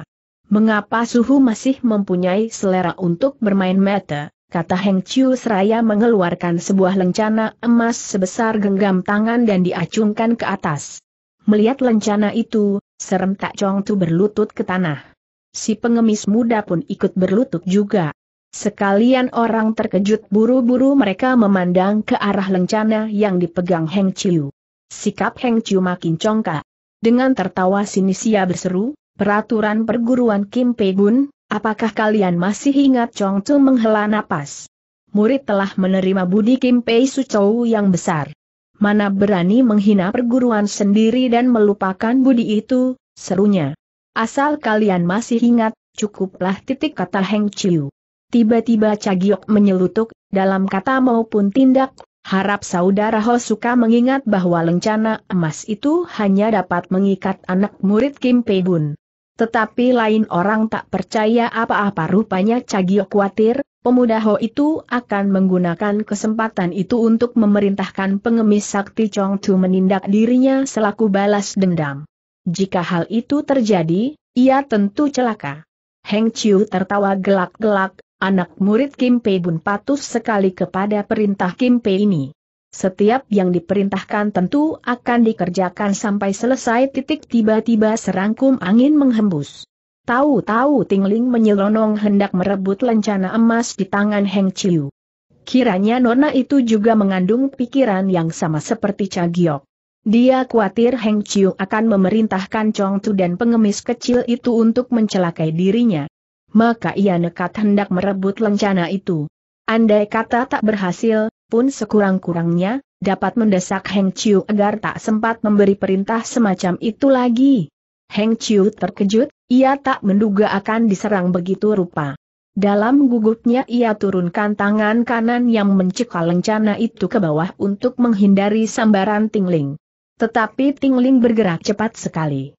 Mengapa Suhu masih mempunyai selera untuk bermain mata? Kata Heng Chiu seraya mengeluarkan sebuah lencana emas sebesar genggam tangan dan diacungkan ke atas. Melihat lencana itu, Serem Tak Chong Tu berlutut ke tanah. Si pengemis muda pun ikut berlutut juga. Sekalian orang terkejut buru-buru mereka memandang ke arah lencana yang dipegang Heng Chiu. Sikap Heng Chiu makin congkak. Dengan tertawa sinis ia berseru, peraturan perguruan Kim Pei Bun, apakah kalian masih ingat Chong Chu menghela napas? Murid telah menerima budi Kim Pei Chou yang besar. Mana berani menghina perguruan sendiri dan melupakan budi itu, serunya. Asal kalian masih ingat, cukuplah titik kata Heng Chiu. Tiba-tiba Cagiok menyelutuk, dalam kata maupun tindak, Harap saudara Ho suka mengingat bahwa lencana emas itu hanya dapat mengikat anak murid Kim Pei Bun. Tetapi lain orang tak percaya apa-apa rupanya Cagio khawatir, pemuda Ho itu akan menggunakan kesempatan itu untuk memerintahkan pengemis sakti Chong Tu menindak dirinya selaku balas dendam. Jika hal itu terjadi, ia tentu celaka. Heng Chiu tertawa gelak-gelak, Anak murid Kim Pei Bun patuh sekali kepada perintah Kim Pei ini. Setiap yang diperintahkan tentu akan dikerjakan sampai selesai titik tiba-tiba serangkum angin menghembus. Tahu-tahu Tingling menyelonong hendak merebut lencana emas di tangan Heng Chiu. Kiranya nona itu juga mengandung pikiran yang sama seperti Cagio. Dia khawatir Heng Chiu akan memerintahkan Chong Tu dan pengemis kecil itu untuk mencelakai dirinya maka ia nekat hendak merebut lencana itu. Andai kata tak berhasil, pun sekurang-kurangnya, dapat mendesak Heng Chiu agar tak sempat memberi perintah semacam itu lagi. Heng Chiu terkejut, ia tak menduga akan diserang begitu rupa. Dalam gugupnya ia turunkan tangan kanan yang mencekal lencana itu ke bawah untuk menghindari sambaran Tingling. Tetapi Tingling bergerak cepat sekali.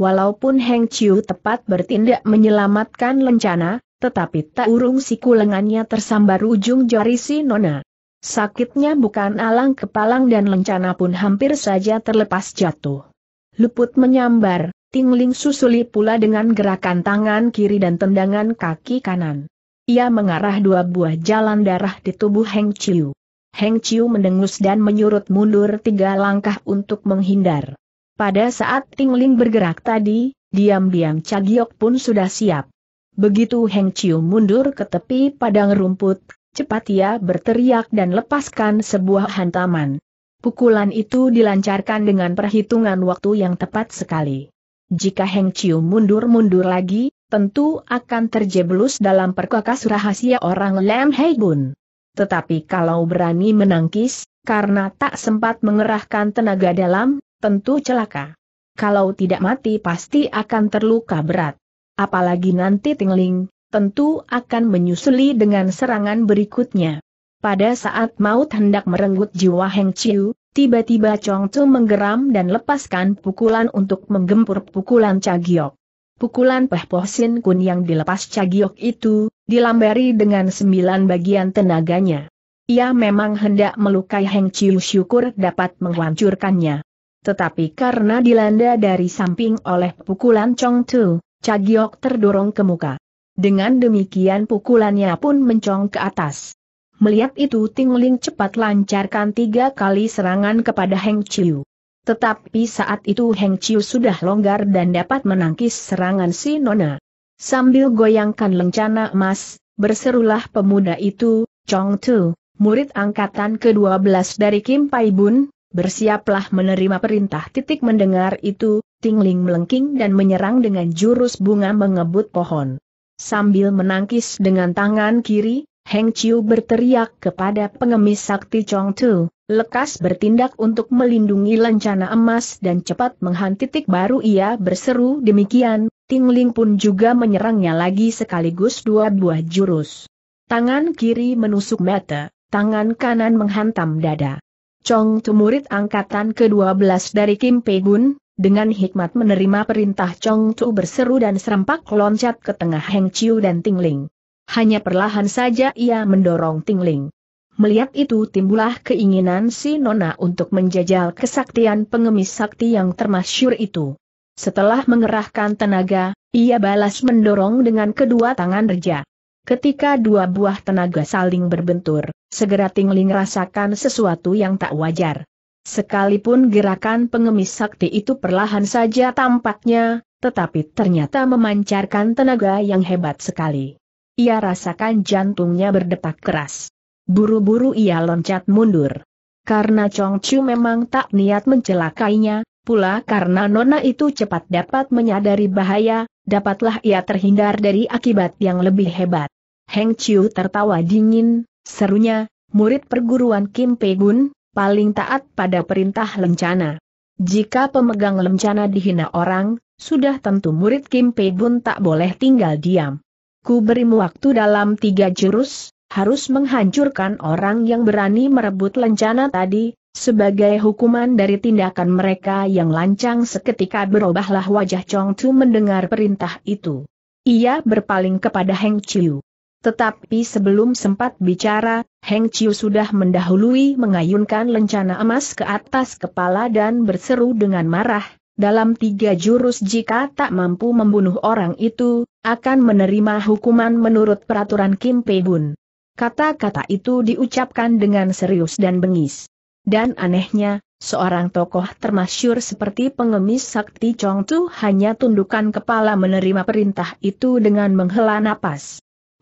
Walaupun Heng Chiu tepat bertindak menyelamatkan lencana, tetapi tak urung siku lengannya tersambar ujung jari si Nona. Sakitnya bukan alang kepalang dan lencana pun hampir saja terlepas jatuh. Luput menyambar, Tingling susuli pula dengan gerakan tangan kiri dan tendangan kaki kanan. Ia mengarah dua buah jalan darah di tubuh Heng Chiu. Heng Chiu mendengus dan menyurut mundur tiga langkah untuk menghindar. Pada saat Tingling bergerak tadi, diam-diam Cagiok pun sudah siap. Begitu Heng Chiu mundur ke tepi padang rumput, cepat ia berteriak dan lepaskan sebuah hantaman. Pukulan itu dilancarkan dengan perhitungan waktu yang tepat sekali. Jika Heng Chiu mundur-mundur lagi, tentu akan terjeblos dalam perkakas rahasia orang Lam Hei Bun. Tetapi kalau berani menangkis, karena tak sempat mengerahkan tenaga dalam, tentu celaka. Kalau tidak mati pasti akan terluka berat. Apalagi nanti Tingling, tentu akan menyusuli dengan serangan berikutnya. Pada saat maut hendak merenggut jiwa Heng Chiu, tiba-tiba Chong Tzu menggeram dan lepaskan pukulan untuk menggempur pukulan Cagiok. Pukulan Peh Poh Sin Kun yang dilepas Cagiok itu, dilambari dengan sembilan bagian tenaganya. Ia memang hendak melukai Heng Chiu syukur dapat menghancurkannya. Tetapi karena dilanda dari samping oleh pukulan Chong Tu, Cagiok terdorong ke muka. Dengan demikian pukulannya pun mencong ke atas. Melihat itu Ting Ling cepat lancarkan tiga kali serangan kepada Heng Chiu. Tetapi saat itu Heng Chiu sudah longgar dan dapat menangkis serangan si Nona. Sambil goyangkan lencana emas, berserulah pemuda itu, Chong Tu, murid angkatan ke-12 dari Kim Pai Bun, Bersiaplah menerima perintah titik mendengar itu, Tingling melengking dan menyerang dengan jurus bunga mengebut pohon. Sambil menangkis dengan tangan kiri, Heng Chiu berteriak kepada pengemis sakti Chong Tu, lekas bertindak untuk melindungi lencana emas dan cepat menghan titik baru ia berseru demikian, Tingling pun juga menyerangnya lagi sekaligus dua buah jurus. Tangan kiri menusuk mata, tangan kanan menghantam dada. Chong Tu murid angkatan ke-12 dari Kim Pei Pegun, dengan hikmat menerima perintah Chong Tu berseru dan serempak loncat ke tengah Heng Chiu dan Ting Ling. Hanya perlahan saja ia mendorong Ting Ling. Melihat itu timbullah keinginan si Nona untuk menjajal kesaktian pengemis sakti yang termasyur itu. Setelah mengerahkan tenaga, ia balas mendorong dengan kedua tangan reja. Ketika dua buah tenaga saling berbentur, segera Tingling rasakan sesuatu yang tak wajar. Sekalipun gerakan pengemis sakti itu perlahan saja tampaknya, tetapi ternyata memancarkan tenaga yang hebat sekali. Ia rasakan jantungnya berdetak keras. Buru-buru ia loncat mundur. Karena Chong Chu memang tak niat mencelakainya, pula karena Nona itu cepat dapat menyadari bahaya, dapatlah ia terhindar dari akibat yang lebih hebat. Heng Chiu tertawa dingin, Serunya, murid perguruan Kim Pei Pegun, paling taat pada perintah lencana. Jika pemegang lencana dihina orang, sudah tentu murid Kim Pei Pegun tak boleh tinggal diam. Ku berimu waktu dalam tiga jurus, harus menghancurkan orang yang berani merebut lencana tadi, sebagai hukuman dari tindakan mereka yang lancang seketika berubahlah wajah Chong Chu mendengar perintah itu. Ia berpaling kepada Heng Chiu. Tetapi sebelum sempat bicara, Heng Chiu sudah mendahului mengayunkan lencana emas ke atas kepala dan berseru dengan marah, dalam tiga jurus jika tak mampu membunuh orang itu, akan menerima hukuman menurut peraturan Kim Pei Bun. Kata-kata itu diucapkan dengan serius dan bengis. Dan anehnya, seorang tokoh termasyur seperti pengemis sakti Chong Tu hanya tundukkan kepala menerima perintah itu dengan menghela napas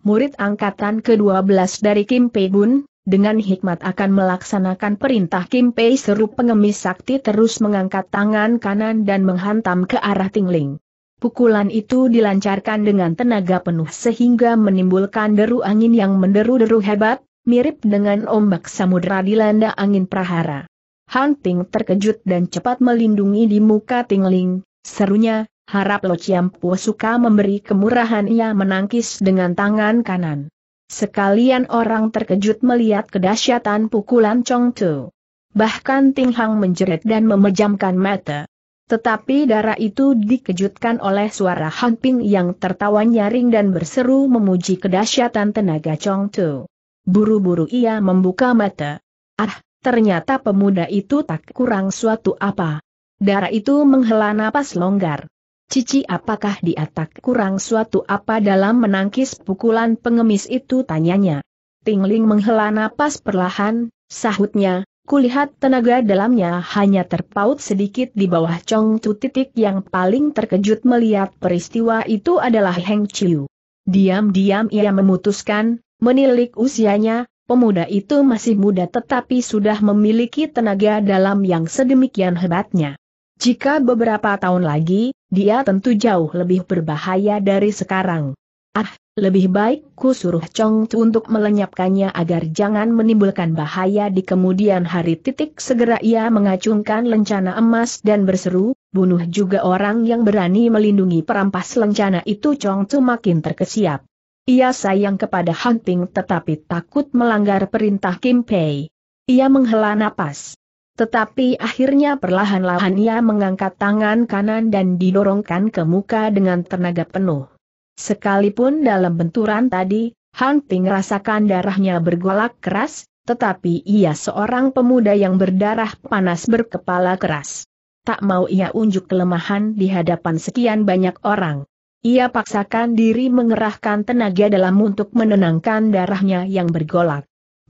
murid angkatan ke-12 dari Kim Pei Bun, dengan hikmat akan melaksanakan perintah Kim Pei seru pengemis sakti terus mengangkat tangan kanan dan menghantam ke arah Tingling. Pukulan itu dilancarkan dengan tenaga penuh sehingga menimbulkan deru angin yang menderu-deru hebat, mirip dengan ombak samudera dilanda angin prahara. Hunting terkejut dan cepat melindungi di muka Tingling, serunya, harap Lo Chiampu suka memberi kemurahan ia menangkis dengan tangan kanan. Sekalian orang terkejut melihat kedahsyatan pukulan Chong Tu. Bahkan Ting Hang menjerit dan memejamkan mata. Tetapi darah itu dikejutkan oleh suara Han Ping yang tertawa nyaring dan berseru memuji kedahsyatan tenaga Chong Tu. Buru-buru ia membuka mata. Ah, ternyata pemuda itu tak kurang suatu apa. Darah itu menghela napas longgar. Cici apakah dia tak kurang suatu apa dalam menangkis pukulan pengemis itu tanyanya. Tingling menghela napas perlahan, sahutnya, kulihat tenaga dalamnya hanya terpaut sedikit di bawah Chong Chu titik yang paling terkejut melihat peristiwa itu adalah Heng Chiu. Diam-diam ia memutuskan, menilik usianya, pemuda itu masih muda tetapi sudah memiliki tenaga dalam yang sedemikian hebatnya. Jika beberapa tahun lagi, dia tentu jauh lebih berbahaya dari sekarang. Ah, lebih baik ku suruh Chong Tu untuk melenyapkannya agar jangan menimbulkan bahaya di kemudian hari titik segera ia mengacungkan lencana emas dan berseru, bunuh juga orang yang berani melindungi perampas lencana itu Chong Tu makin terkesiap. Ia sayang kepada Hunting tetapi takut melanggar perintah Kim Pei. Ia menghela napas. Tetapi akhirnya perlahan-lahan ia mengangkat tangan kanan dan didorongkan ke muka dengan tenaga penuh. Sekalipun dalam benturan tadi, Han Ping rasakan darahnya bergolak keras, tetapi ia seorang pemuda yang berdarah panas berkepala keras. Tak mau ia unjuk kelemahan di hadapan sekian banyak orang. Ia paksakan diri mengerahkan tenaga dalam untuk menenangkan darahnya yang bergolak.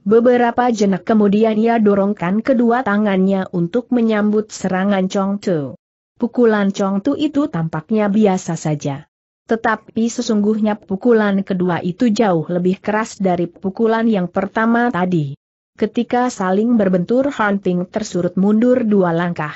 Beberapa jenak kemudian ia dorongkan kedua tangannya untuk menyambut serangan Chong Tu. Pukulan Chong Tu itu tampaknya biasa saja. Tetapi sesungguhnya pukulan kedua itu jauh lebih keras dari pukulan yang pertama tadi. Ketika saling berbentur Hunting tersurut mundur dua langkah.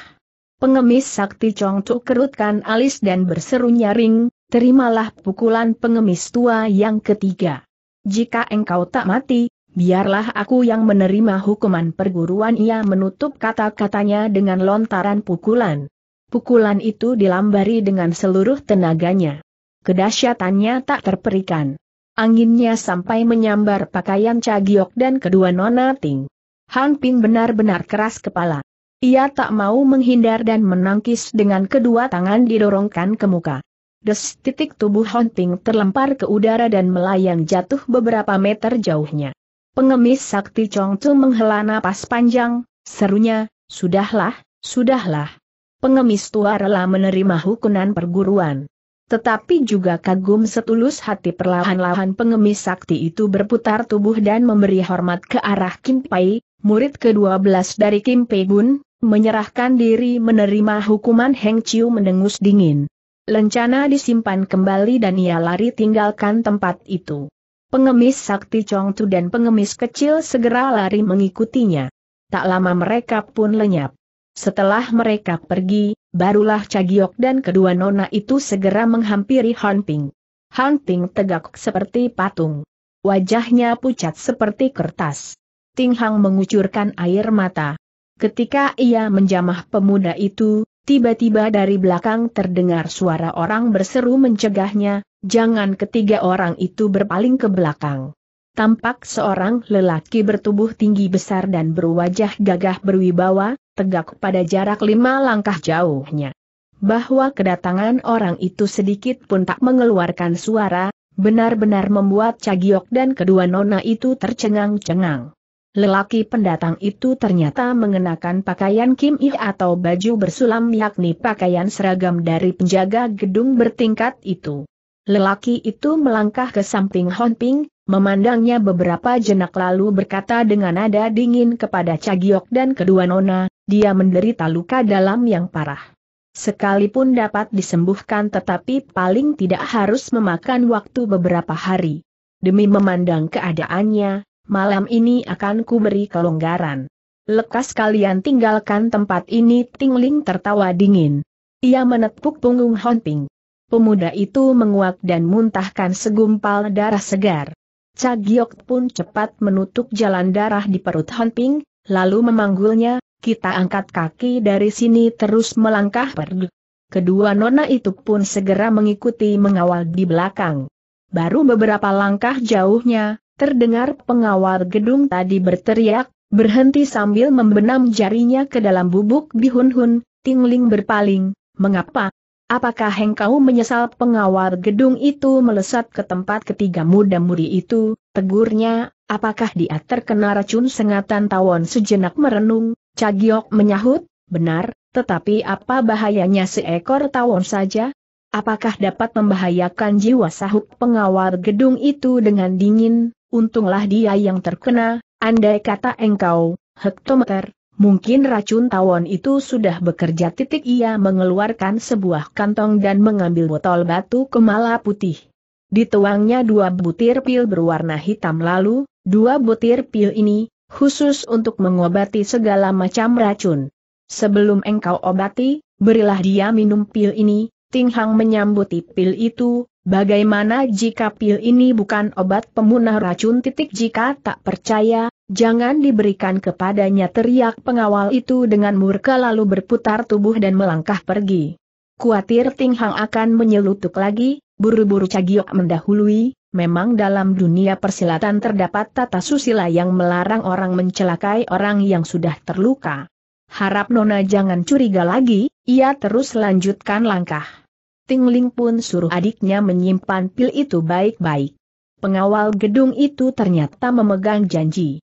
Pengemis sakti Chong Tu kerutkan alis dan berseru nyaring, terimalah pukulan pengemis tua yang ketiga. Jika engkau tak mati, Biarlah aku yang menerima hukuman perguruan ia menutup kata-katanya dengan lontaran pukulan. Pukulan itu dilambari dengan seluruh tenaganya. Kedahsyatannya tak terperikan. Anginnya sampai menyambar pakaian Cagiok dan kedua nona Ting. Han Ping benar-benar keras kepala. Ia tak mau menghindar dan menangkis dengan kedua tangan didorongkan ke muka. Des titik tubuh Han Ping terlempar ke udara dan melayang jatuh beberapa meter jauhnya. Pengemis sakti Tu menghela napas panjang, serunya, sudahlah, sudahlah. Pengemis tua rela menerima hukuman perguruan. Tetapi juga kagum setulus hati perlahan-lahan pengemis sakti itu berputar tubuh dan memberi hormat ke arah Kim Pai, murid ke-12 dari Kim Pei Bun, menyerahkan diri menerima hukuman Heng Chiu mendengus dingin. Lencana disimpan kembali dan ia lari tinggalkan tempat itu. Pengemis sakti Chongtu dan pengemis kecil segera lari mengikutinya. Tak lama mereka pun lenyap. Setelah mereka pergi, barulah Cagiok dan kedua nona itu segera menghampiri Han Ping. Han Ping tegak seperti patung. Wajahnya pucat seperti kertas. Ting Hang mengucurkan air mata. Ketika ia menjamah pemuda itu, tiba-tiba dari belakang terdengar suara orang berseru mencegahnya, Jangan ketiga orang itu berpaling ke belakang. Tampak seorang lelaki bertubuh tinggi besar dan berwajah gagah berwibawa, tegak pada jarak lima langkah jauhnya. Bahwa kedatangan orang itu sedikit pun tak mengeluarkan suara, benar-benar membuat Cagiok dan kedua nona itu tercengang-cengang. Lelaki pendatang itu ternyata mengenakan pakaian Kim Il atau baju bersulam yakni pakaian seragam dari penjaga gedung bertingkat itu. Lelaki itu melangkah ke samping Hon memandangnya beberapa jenak lalu berkata dengan nada dingin kepada Cagiok dan kedua nona, dia menderita luka dalam yang parah. Sekalipun dapat disembuhkan tetapi paling tidak harus memakan waktu beberapa hari. Demi memandang keadaannya, malam ini akan kuberi kelonggaran. Lekas kalian tinggalkan tempat ini Tingling tertawa dingin. Ia menepuk punggung Hon Pemuda itu menguak dan muntahkan segumpal darah segar. Cagiok pun cepat menutup jalan darah di perut Hanping, lalu memanggulnya, kita angkat kaki dari sini terus melangkah pergi. Kedua nona itu pun segera mengikuti mengawal di belakang. Baru beberapa langkah jauhnya, terdengar pengawal gedung tadi berteriak, berhenti sambil membenam jarinya ke dalam bubuk bihun-hun, tingling berpaling, mengapa, Apakah engkau menyesal pengawal gedung itu melesat ke tempat ketiga muda muri itu, tegurnya, apakah dia terkena racun sengatan tawon sejenak merenung, Cagiok menyahut, benar, tetapi apa bahayanya seekor tawon saja? Apakah dapat membahayakan jiwa sahut pengawal gedung itu dengan dingin, untunglah dia yang terkena, andai kata engkau, hektometer, Mungkin racun tawon itu sudah bekerja titik ia mengeluarkan sebuah kantong dan mengambil botol batu kemala putih. Dituangnya dua butir pil berwarna hitam lalu, dua butir pil ini, khusus untuk mengobati segala macam racun. Sebelum engkau obati, berilah dia minum pil ini, Ting Hang menyambuti pil itu, bagaimana jika pil ini bukan obat pemunah racun titik jika tak percaya, Jangan diberikan kepadanya teriak pengawal itu dengan murka lalu berputar tubuh dan melangkah pergi. Kuatir Ting Hang akan menyelutuk lagi, buru-buru Cagiok mendahului, memang dalam dunia persilatan terdapat tata susila yang melarang orang mencelakai orang yang sudah terluka. Harap Nona jangan curiga lagi, ia terus lanjutkan langkah. Ting Ling pun suruh adiknya menyimpan pil itu baik-baik. Pengawal gedung itu ternyata memegang janji.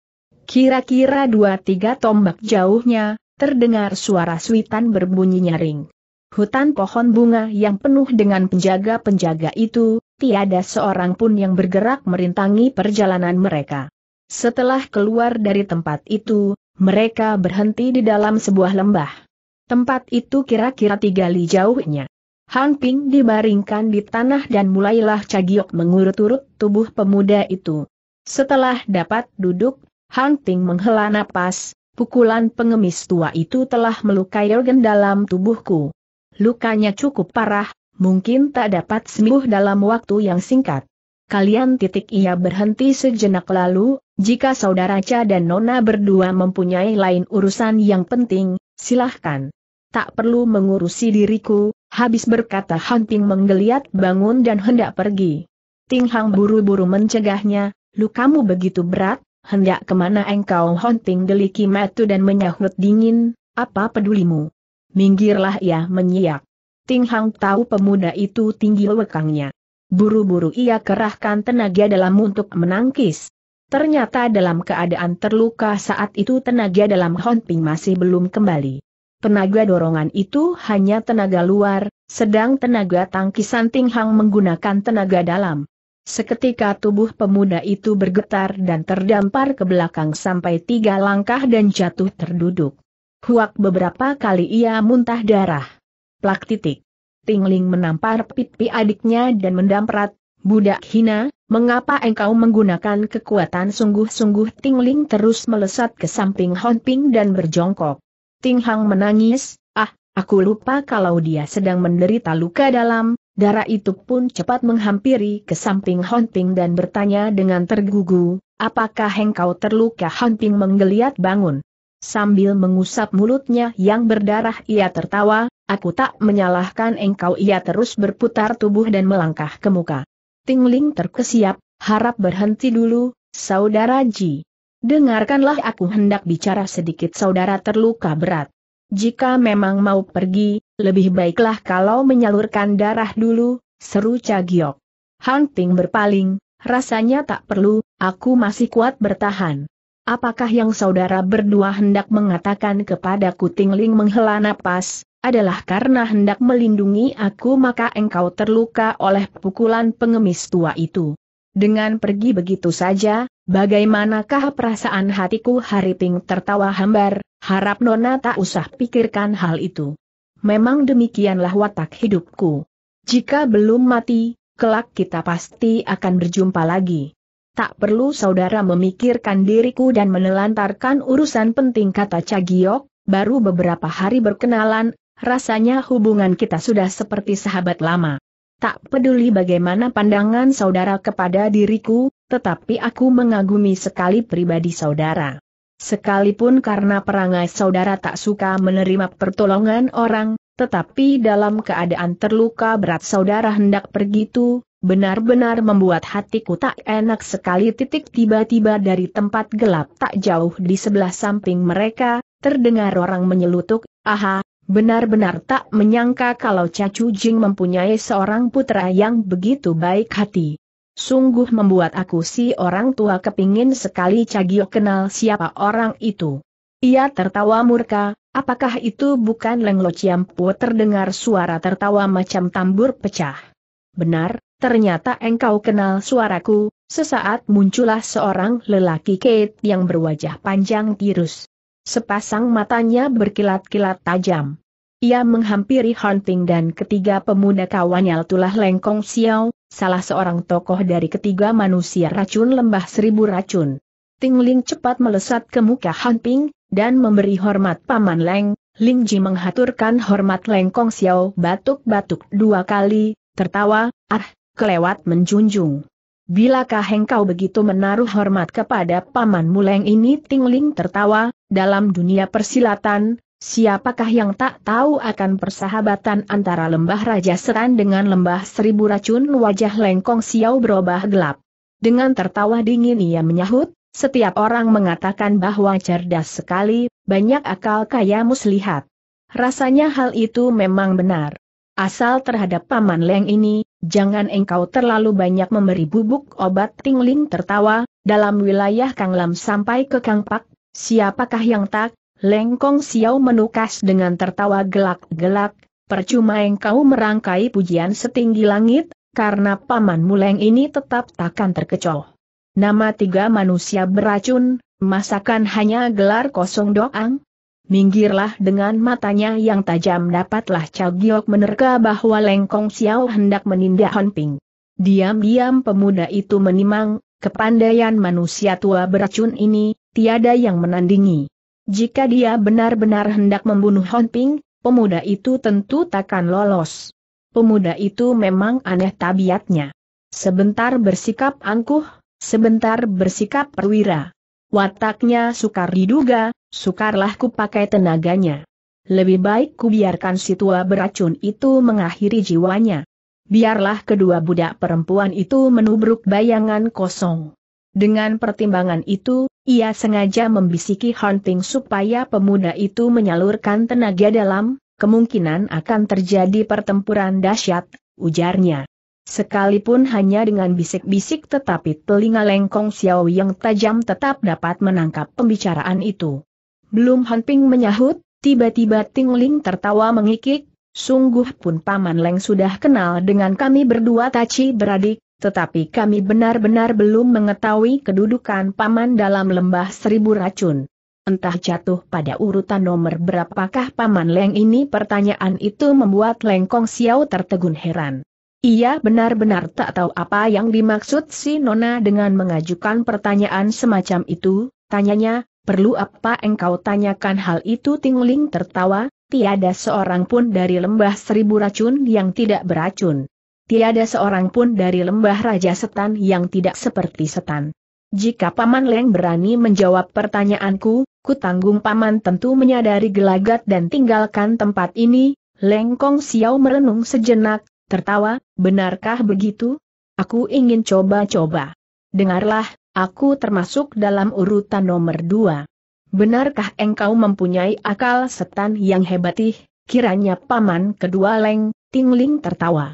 Kira-kira dua-tiga tombak jauhnya, terdengar suara suitan berbunyi nyaring. Hutan pohon bunga yang penuh dengan penjaga-penjaga itu, tiada seorang pun yang bergerak merintangi perjalanan mereka. Setelah keluar dari tempat itu, mereka berhenti di dalam sebuah lembah. Tempat itu kira-kira tiga li jauhnya. Hang Ping dibaringkan di tanah dan mulailah Cagiok mengurut-urut tubuh pemuda itu. Setelah dapat duduk, Hunting menghela napas, pukulan pengemis tua itu telah melukai organ dalam tubuhku. Lukanya cukup parah, mungkin tak dapat sembuh dalam waktu yang singkat. Kalian titik ia berhenti sejenak lalu, jika saudara Cha dan Nona berdua mempunyai lain urusan yang penting, silahkan. Tak perlu mengurusi diriku, habis berkata Hunting menggeliat bangun dan hendak pergi. Ting Hang buru-buru mencegahnya, lukamu begitu berat, hendak kemana engkau hunting? deliki metu dan menyahut dingin, apa pedulimu? Minggirlah ia menyiak. Ting Hang tahu pemuda itu tinggi lekangnya. Buru-buru ia kerahkan tenaga dalam untuk menangkis. Ternyata dalam keadaan terluka saat itu tenaga dalam Honping masih belum kembali. Tenaga dorongan itu hanya tenaga luar, sedang tenaga tangkisan Ting Hang menggunakan tenaga dalam. Seketika tubuh pemuda itu bergetar dan terdampar ke belakang sampai tiga langkah dan jatuh terduduk. Huak beberapa kali ia muntah darah. Plak titik. Tingling menampar pipi adiknya dan mendamprat, budak hina, mengapa engkau menggunakan kekuatan sungguh-sungguh Tingling terus melesat ke samping Honping dan berjongkok. Tinghang menangis, Aku lupa kalau dia sedang menderita luka dalam, darah itu pun cepat menghampiri ke samping Hunting dan bertanya dengan tergugu, apakah engkau terluka Hunting menggeliat bangun. Sambil mengusap mulutnya yang berdarah ia tertawa, aku tak menyalahkan engkau ia terus berputar tubuh dan melangkah ke muka. Tingling terkesiap, harap berhenti dulu, saudara Ji. Dengarkanlah aku hendak bicara sedikit saudara terluka berat. Jika memang mau pergi, lebih baiklah kalau menyalurkan darah dulu, seru Cagiok. Han Ping berpaling, rasanya tak perlu, aku masih kuat bertahan. Apakah yang saudara berdua hendak mengatakan kepada Kutingling menghela napas, adalah karena hendak melindungi aku maka engkau terluka oleh pukulan pengemis tua itu. Dengan pergi begitu saja, bagaimanakah perasaan hatiku Hari Ping tertawa hambar, Harap Nona tak usah pikirkan hal itu. Memang demikianlah watak hidupku. Jika belum mati, kelak kita pasti akan berjumpa lagi. Tak perlu saudara memikirkan diriku dan menelantarkan urusan penting kata Cagiok, baru beberapa hari berkenalan, rasanya hubungan kita sudah seperti sahabat lama. Tak peduli bagaimana pandangan saudara kepada diriku, tetapi aku mengagumi sekali pribadi saudara. Sekalipun karena perangai saudara tak suka menerima pertolongan orang, tetapi dalam keadaan terluka berat saudara hendak pergi itu benar-benar membuat hatiku tak enak sekali titik tiba-tiba dari tempat gelap tak jauh di sebelah samping mereka, terdengar orang menyelutuk, aha, benar-benar tak menyangka kalau Cacu Jing mempunyai seorang putra yang begitu baik hati. Sungguh membuat aku si orang tua kepingin sekali Cagio kenal siapa orang itu. Ia tertawa murka, apakah itu bukan Lenglo Ciampu terdengar suara tertawa macam tambur pecah. Benar, ternyata engkau kenal suaraku, sesaat muncullah seorang lelaki Kate yang berwajah panjang tirus. Sepasang matanya berkilat-kilat tajam. Ia menghampiri Hunting dan ketiga pemuda kawannya Tulah Lengkong Xiao, salah seorang tokoh dari ketiga manusia racun lembah seribu racun. Ting Ling cepat melesat ke muka Hunting, dan memberi hormat Paman Leng, Ling Ji menghaturkan hormat Lengkong Xiao batuk-batuk dua kali, tertawa, ah, kelewat menjunjung. Bilakah engkau begitu menaruh hormat kepada paman Muleng ini Tingling tertawa, dalam dunia persilatan, Siapakah yang tak tahu akan persahabatan antara lembah Raja Seran dengan lembah Seribu Racun wajah Lengkong Xiao berubah gelap. Dengan tertawa dingin ia menyahut, setiap orang mengatakan bahwa cerdas sekali, banyak akal kaya muslihat. Rasanya hal itu memang benar. Asal terhadap Paman Leng ini, jangan engkau terlalu banyak memberi bubuk obat tingling tertawa, dalam wilayah Kang Lam sampai ke Kang Pak, siapakah yang tak Lengkong Xiao menukas dengan tertawa gelak-gelak, percuma engkau merangkai pujian setinggi langit, karena paman muleng ini tetap takkan terkecoh. Nama tiga manusia beracun, masakan hanya gelar kosong doang? Minggirlah dengan matanya yang tajam dapatlah Cagiok menerka bahwa Lengkong Xiao hendak menindak Ping. Diam-diam pemuda itu menimang, kepandaian manusia tua beracun ini, tiada yang menandingi. Jika dia benar-benar hendak membunuh Honping, pemuda itu tentu takkan lolos. Pemuda itu memang aneh tabiatnya. Sebentar bersikap angkuh, sebentar bersikap perwira. Wataknya sukar diduga, sukarlah ku pakai tenaganya. Lebih baik ku biarkan si tua beracun itu mengakhiri jiwanya. Biarlah kedua budak perempuan itu menubruk bayangan kosong. Dengan pertimbangan itu, ia sengaja membisiki Hunting supaya pemuda itu menyalurkan tenaga dalam, kemungkinan akan terjadi pertempuran dahsyat, ujarnya. Sekalipun hanya dengan bisik-bisik tetapi telinga lengkong Xiao yang tajam tetap dapat menangkap pembicaraan itu. Belum Hunting menyahut, tiba-tiba Ting Ling tertawa mengikik, sungguh pun Paman Leng sudah kenal dengan kami berdua taci beradik, tetapi kami benar-benar belum mengetahui kedudukan paman dalam lembah seribu racun. Entah jatuh pada urutan nomor berapakah paman Leng ini pertanyaan itu membuat Leng Kong Xiao tertegun heran. Ia benar-benar tak tahu apa yang dimaksud si Nona dengan mengajukan pertanyaan semacam itu, tanyanya, perlu apa engkau tanyakan hal itu Tingling tertawa, tiada seorang pun dari lembah seribu racun yang tidak beracun tiada seorang pun dari lembah Raja Setan yang tidak seperti Setan. Jika Paman Leng berani menjawab pertanyaanku, kutanggung Paman tentu menyadari gelagat dan tinggalkan tempat ini, Lengkong Kong Xiao merenung sejenak, tertawa, benarkah begitu? Aku ingin coba-coba. Dengarlah, aku termasuk dalam urutan nomor dua. Benarkah engkau mempunyai akal setan yang hebatih? Kiranya paman kedua Leng, Tingling tertawa.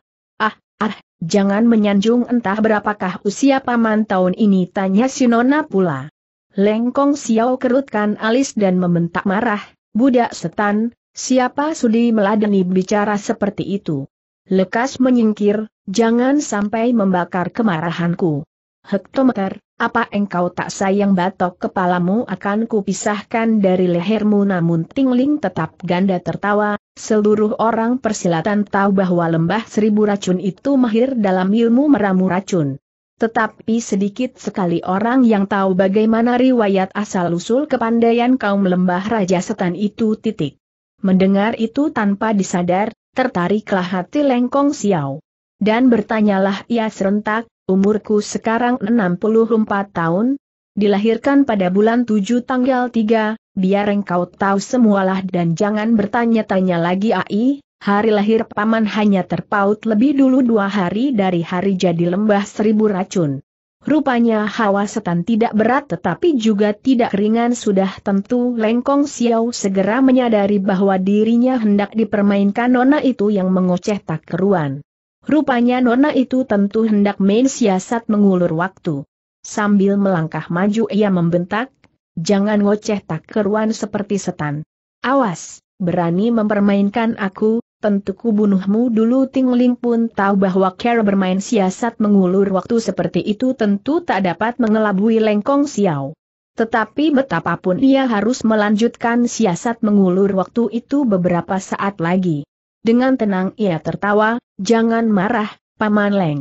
Ah, jangan menyanjung entah berapakah usia paman tahun ini tanya Sinona pula. Lengkong Xiao kerutkan alis dan membentak marah, budak setan, siapa sudi meladeni bicara seperti itu. Lekas menyingkir, jangan sampai membakar kemarahanku. Hektometer, apa engkau tak sayang batok kepalamu akan kupisahkan dari lehermu namun Tingling tetap ganda tertawa, Seluruh orang persilatan tahu bahwa lembah seribu racun itu mahir dalam ilmu meramu racun. Tetapi sedikit sekali orang yang tahu bagaimana riwayat asal-usul kepandaian kaum lembah Raja Setan itu titik. Mendengar itu tanpa disadar, tertariklah hati Lengkong Xiao. Dan bertanyalah ia serentak, umurku sekarang 64 tahun, dilahirkan pada bulan 7 tanggal 3, biar engkau tahu semualah dan jangan bertanya-tanya lagi ai, hari lahir paman hanya terpaut lebih dulu dua hari dari hari jadi lembah seribu racun. Rupanya hawa setan tidak berat tetapi juga tidak ringan sudah tentu Lengkong Xiao segera menyadari bahwa dirinya hendak dipermainkan nona itu yang mengoceh tak keruan. Rupanya nona itu tentu hendak main siasat mengulur waktu. Sambil melangkah maju ia membentak, jangan ngoceh tak keruan seperti setan. Awas, berani mempermainkan aku, tentu kubunuhmu dulu Tingling pun tahu bahwa Kera bermain siasat mengulur waktu seperti itu tentu tak dapat mengelabui Lengkong Xiao. Tetapi betapapun ia harus melanjutkan siasat mengulur waktu itu beberapa saat lagi. Dengan tenang ia tertawa, jangan marah, Paman Leng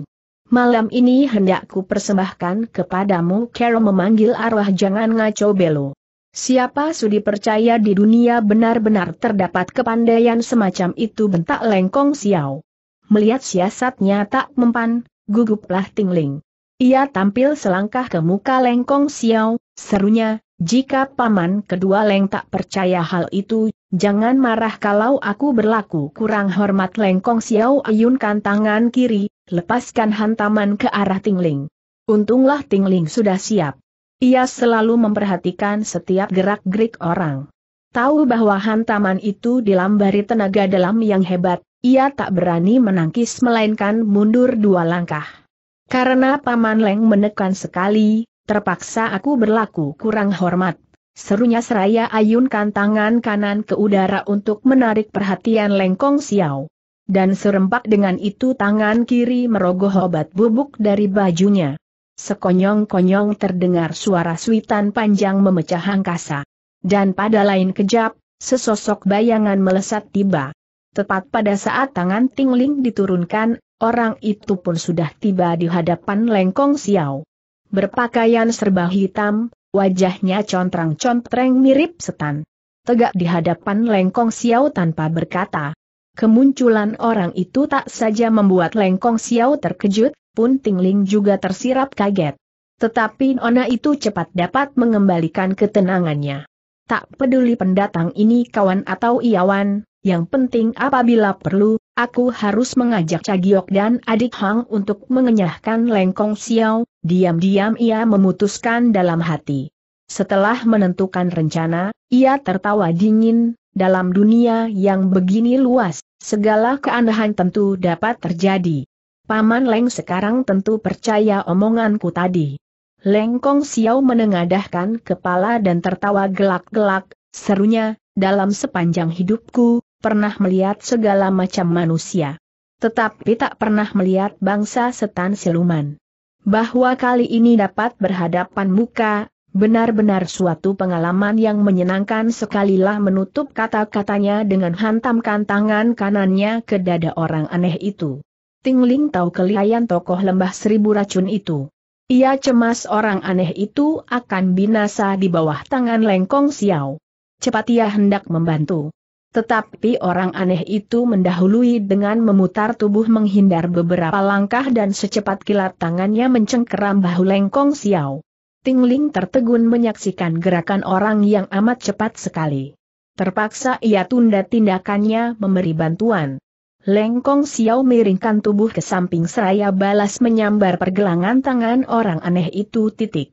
malam ini hendakku persembahkan kepadamu Carol memanggil arwah jangan ngaco belo. Siapa sudi percaya di dunia benar-benar terdapat kepandaian semacam itu bentak lengkong siau. Melihat siasatnya tak mempan, guguplah tingling. Ia tampil selangkah ke muka lengkong siau, serunya, jika paman kedua leng tak percaya hal itu, jangan marah kalau aku berlaku kurang hormat lengkong siau ayunkan tangan kiri, lepaskan hantaman ke arah Tingling. Untunglah Tingling sudah siap. Ia selalu memperhatikan setiap gerak-gerik orang. Tahu bahwa hantaman itu dilambari tenaga dalam yang hebat, ia tak berani menangkis melainkan mundur dua langkah. Karena Paman Leng menekan sekali, terpaksa aku berlaku kurang hormat. Serunya seraya ayunkan tangan kanan ke udara untuk menarik perhatian Lengkong Xiao dan serempak dengan itu tangan kiri merogoh obat bubuk dari bajunya. Sekonyong-konyong terdengar suara suitan panjang memecah angkasa. Dan pada lain kejap, sesosok bayangan melesat tiba. Tepat pada saat tangan Tingling diturunkan, orang itu pun sudah tiba di hadapan Lengkong Xiao. Berpakaian serba hitam, wajahnya contrang-contreng mirip setan. Tegak di hadapan Lengkong Xiao tanpa berkata. Kemunculan orang itu tak saja membuat Lengkong Xiao terkejut, pun Tingling juga tersirap kaget. Tetapi Nona itu cepat dapat mengembalikan ketenangannya. Tak peduli pendatang ini kawan atau iawan, yang penting apabila perlu, aku harus mengajak Cagiok dan adik Hang untuk mengenyahkan Lengkong Xiao, diam-diam ia memutuskan dalam hati. Setelah menentukan rencana, ia tertawa dingin, dalam dunia yang begini luas, Segala keanehan tentu dapat terjadi. Paman Leng sekarang tentu percaya omonganku tadi. Leng Kong Xiao menengadahkan kepala dan tertawa gelak-gelak, serunya, dalam sepanjang hidupku, pernah melihat segala macam manusia. Tetapi tak pernah melihat bangsa setan siluman. Bahwa kali ini dapat berhadapan muka, Benar-benar suatu pengalaman yang menyenangkan sekalilah menutup kata-katanya dengan hantamkan tangan kanannya ke dada orang aneh itu. Tingling tahu kelihayan tokoh lembah seribu racun itu. Ia cemas orang aneh itu akan binasa di bawah tangan lengkong Xiao. Cepat ia hendak membantu. Tetapi orang aneh itu mendahului dengan memutar tubuh menghindar beberapa langkah dan secepat kilat tangannya mencengkeram bahu Lengkong Xiao. Tingling tertegun menyaksikan gerakan orang yang amat cepat sekali. Terpaksa ia tunda tindakannya memberi bantuan. Lengkong Xiao miringkan tubuh ke samping seraya balas menyambar pergelangan tangan orang aneh itu titik.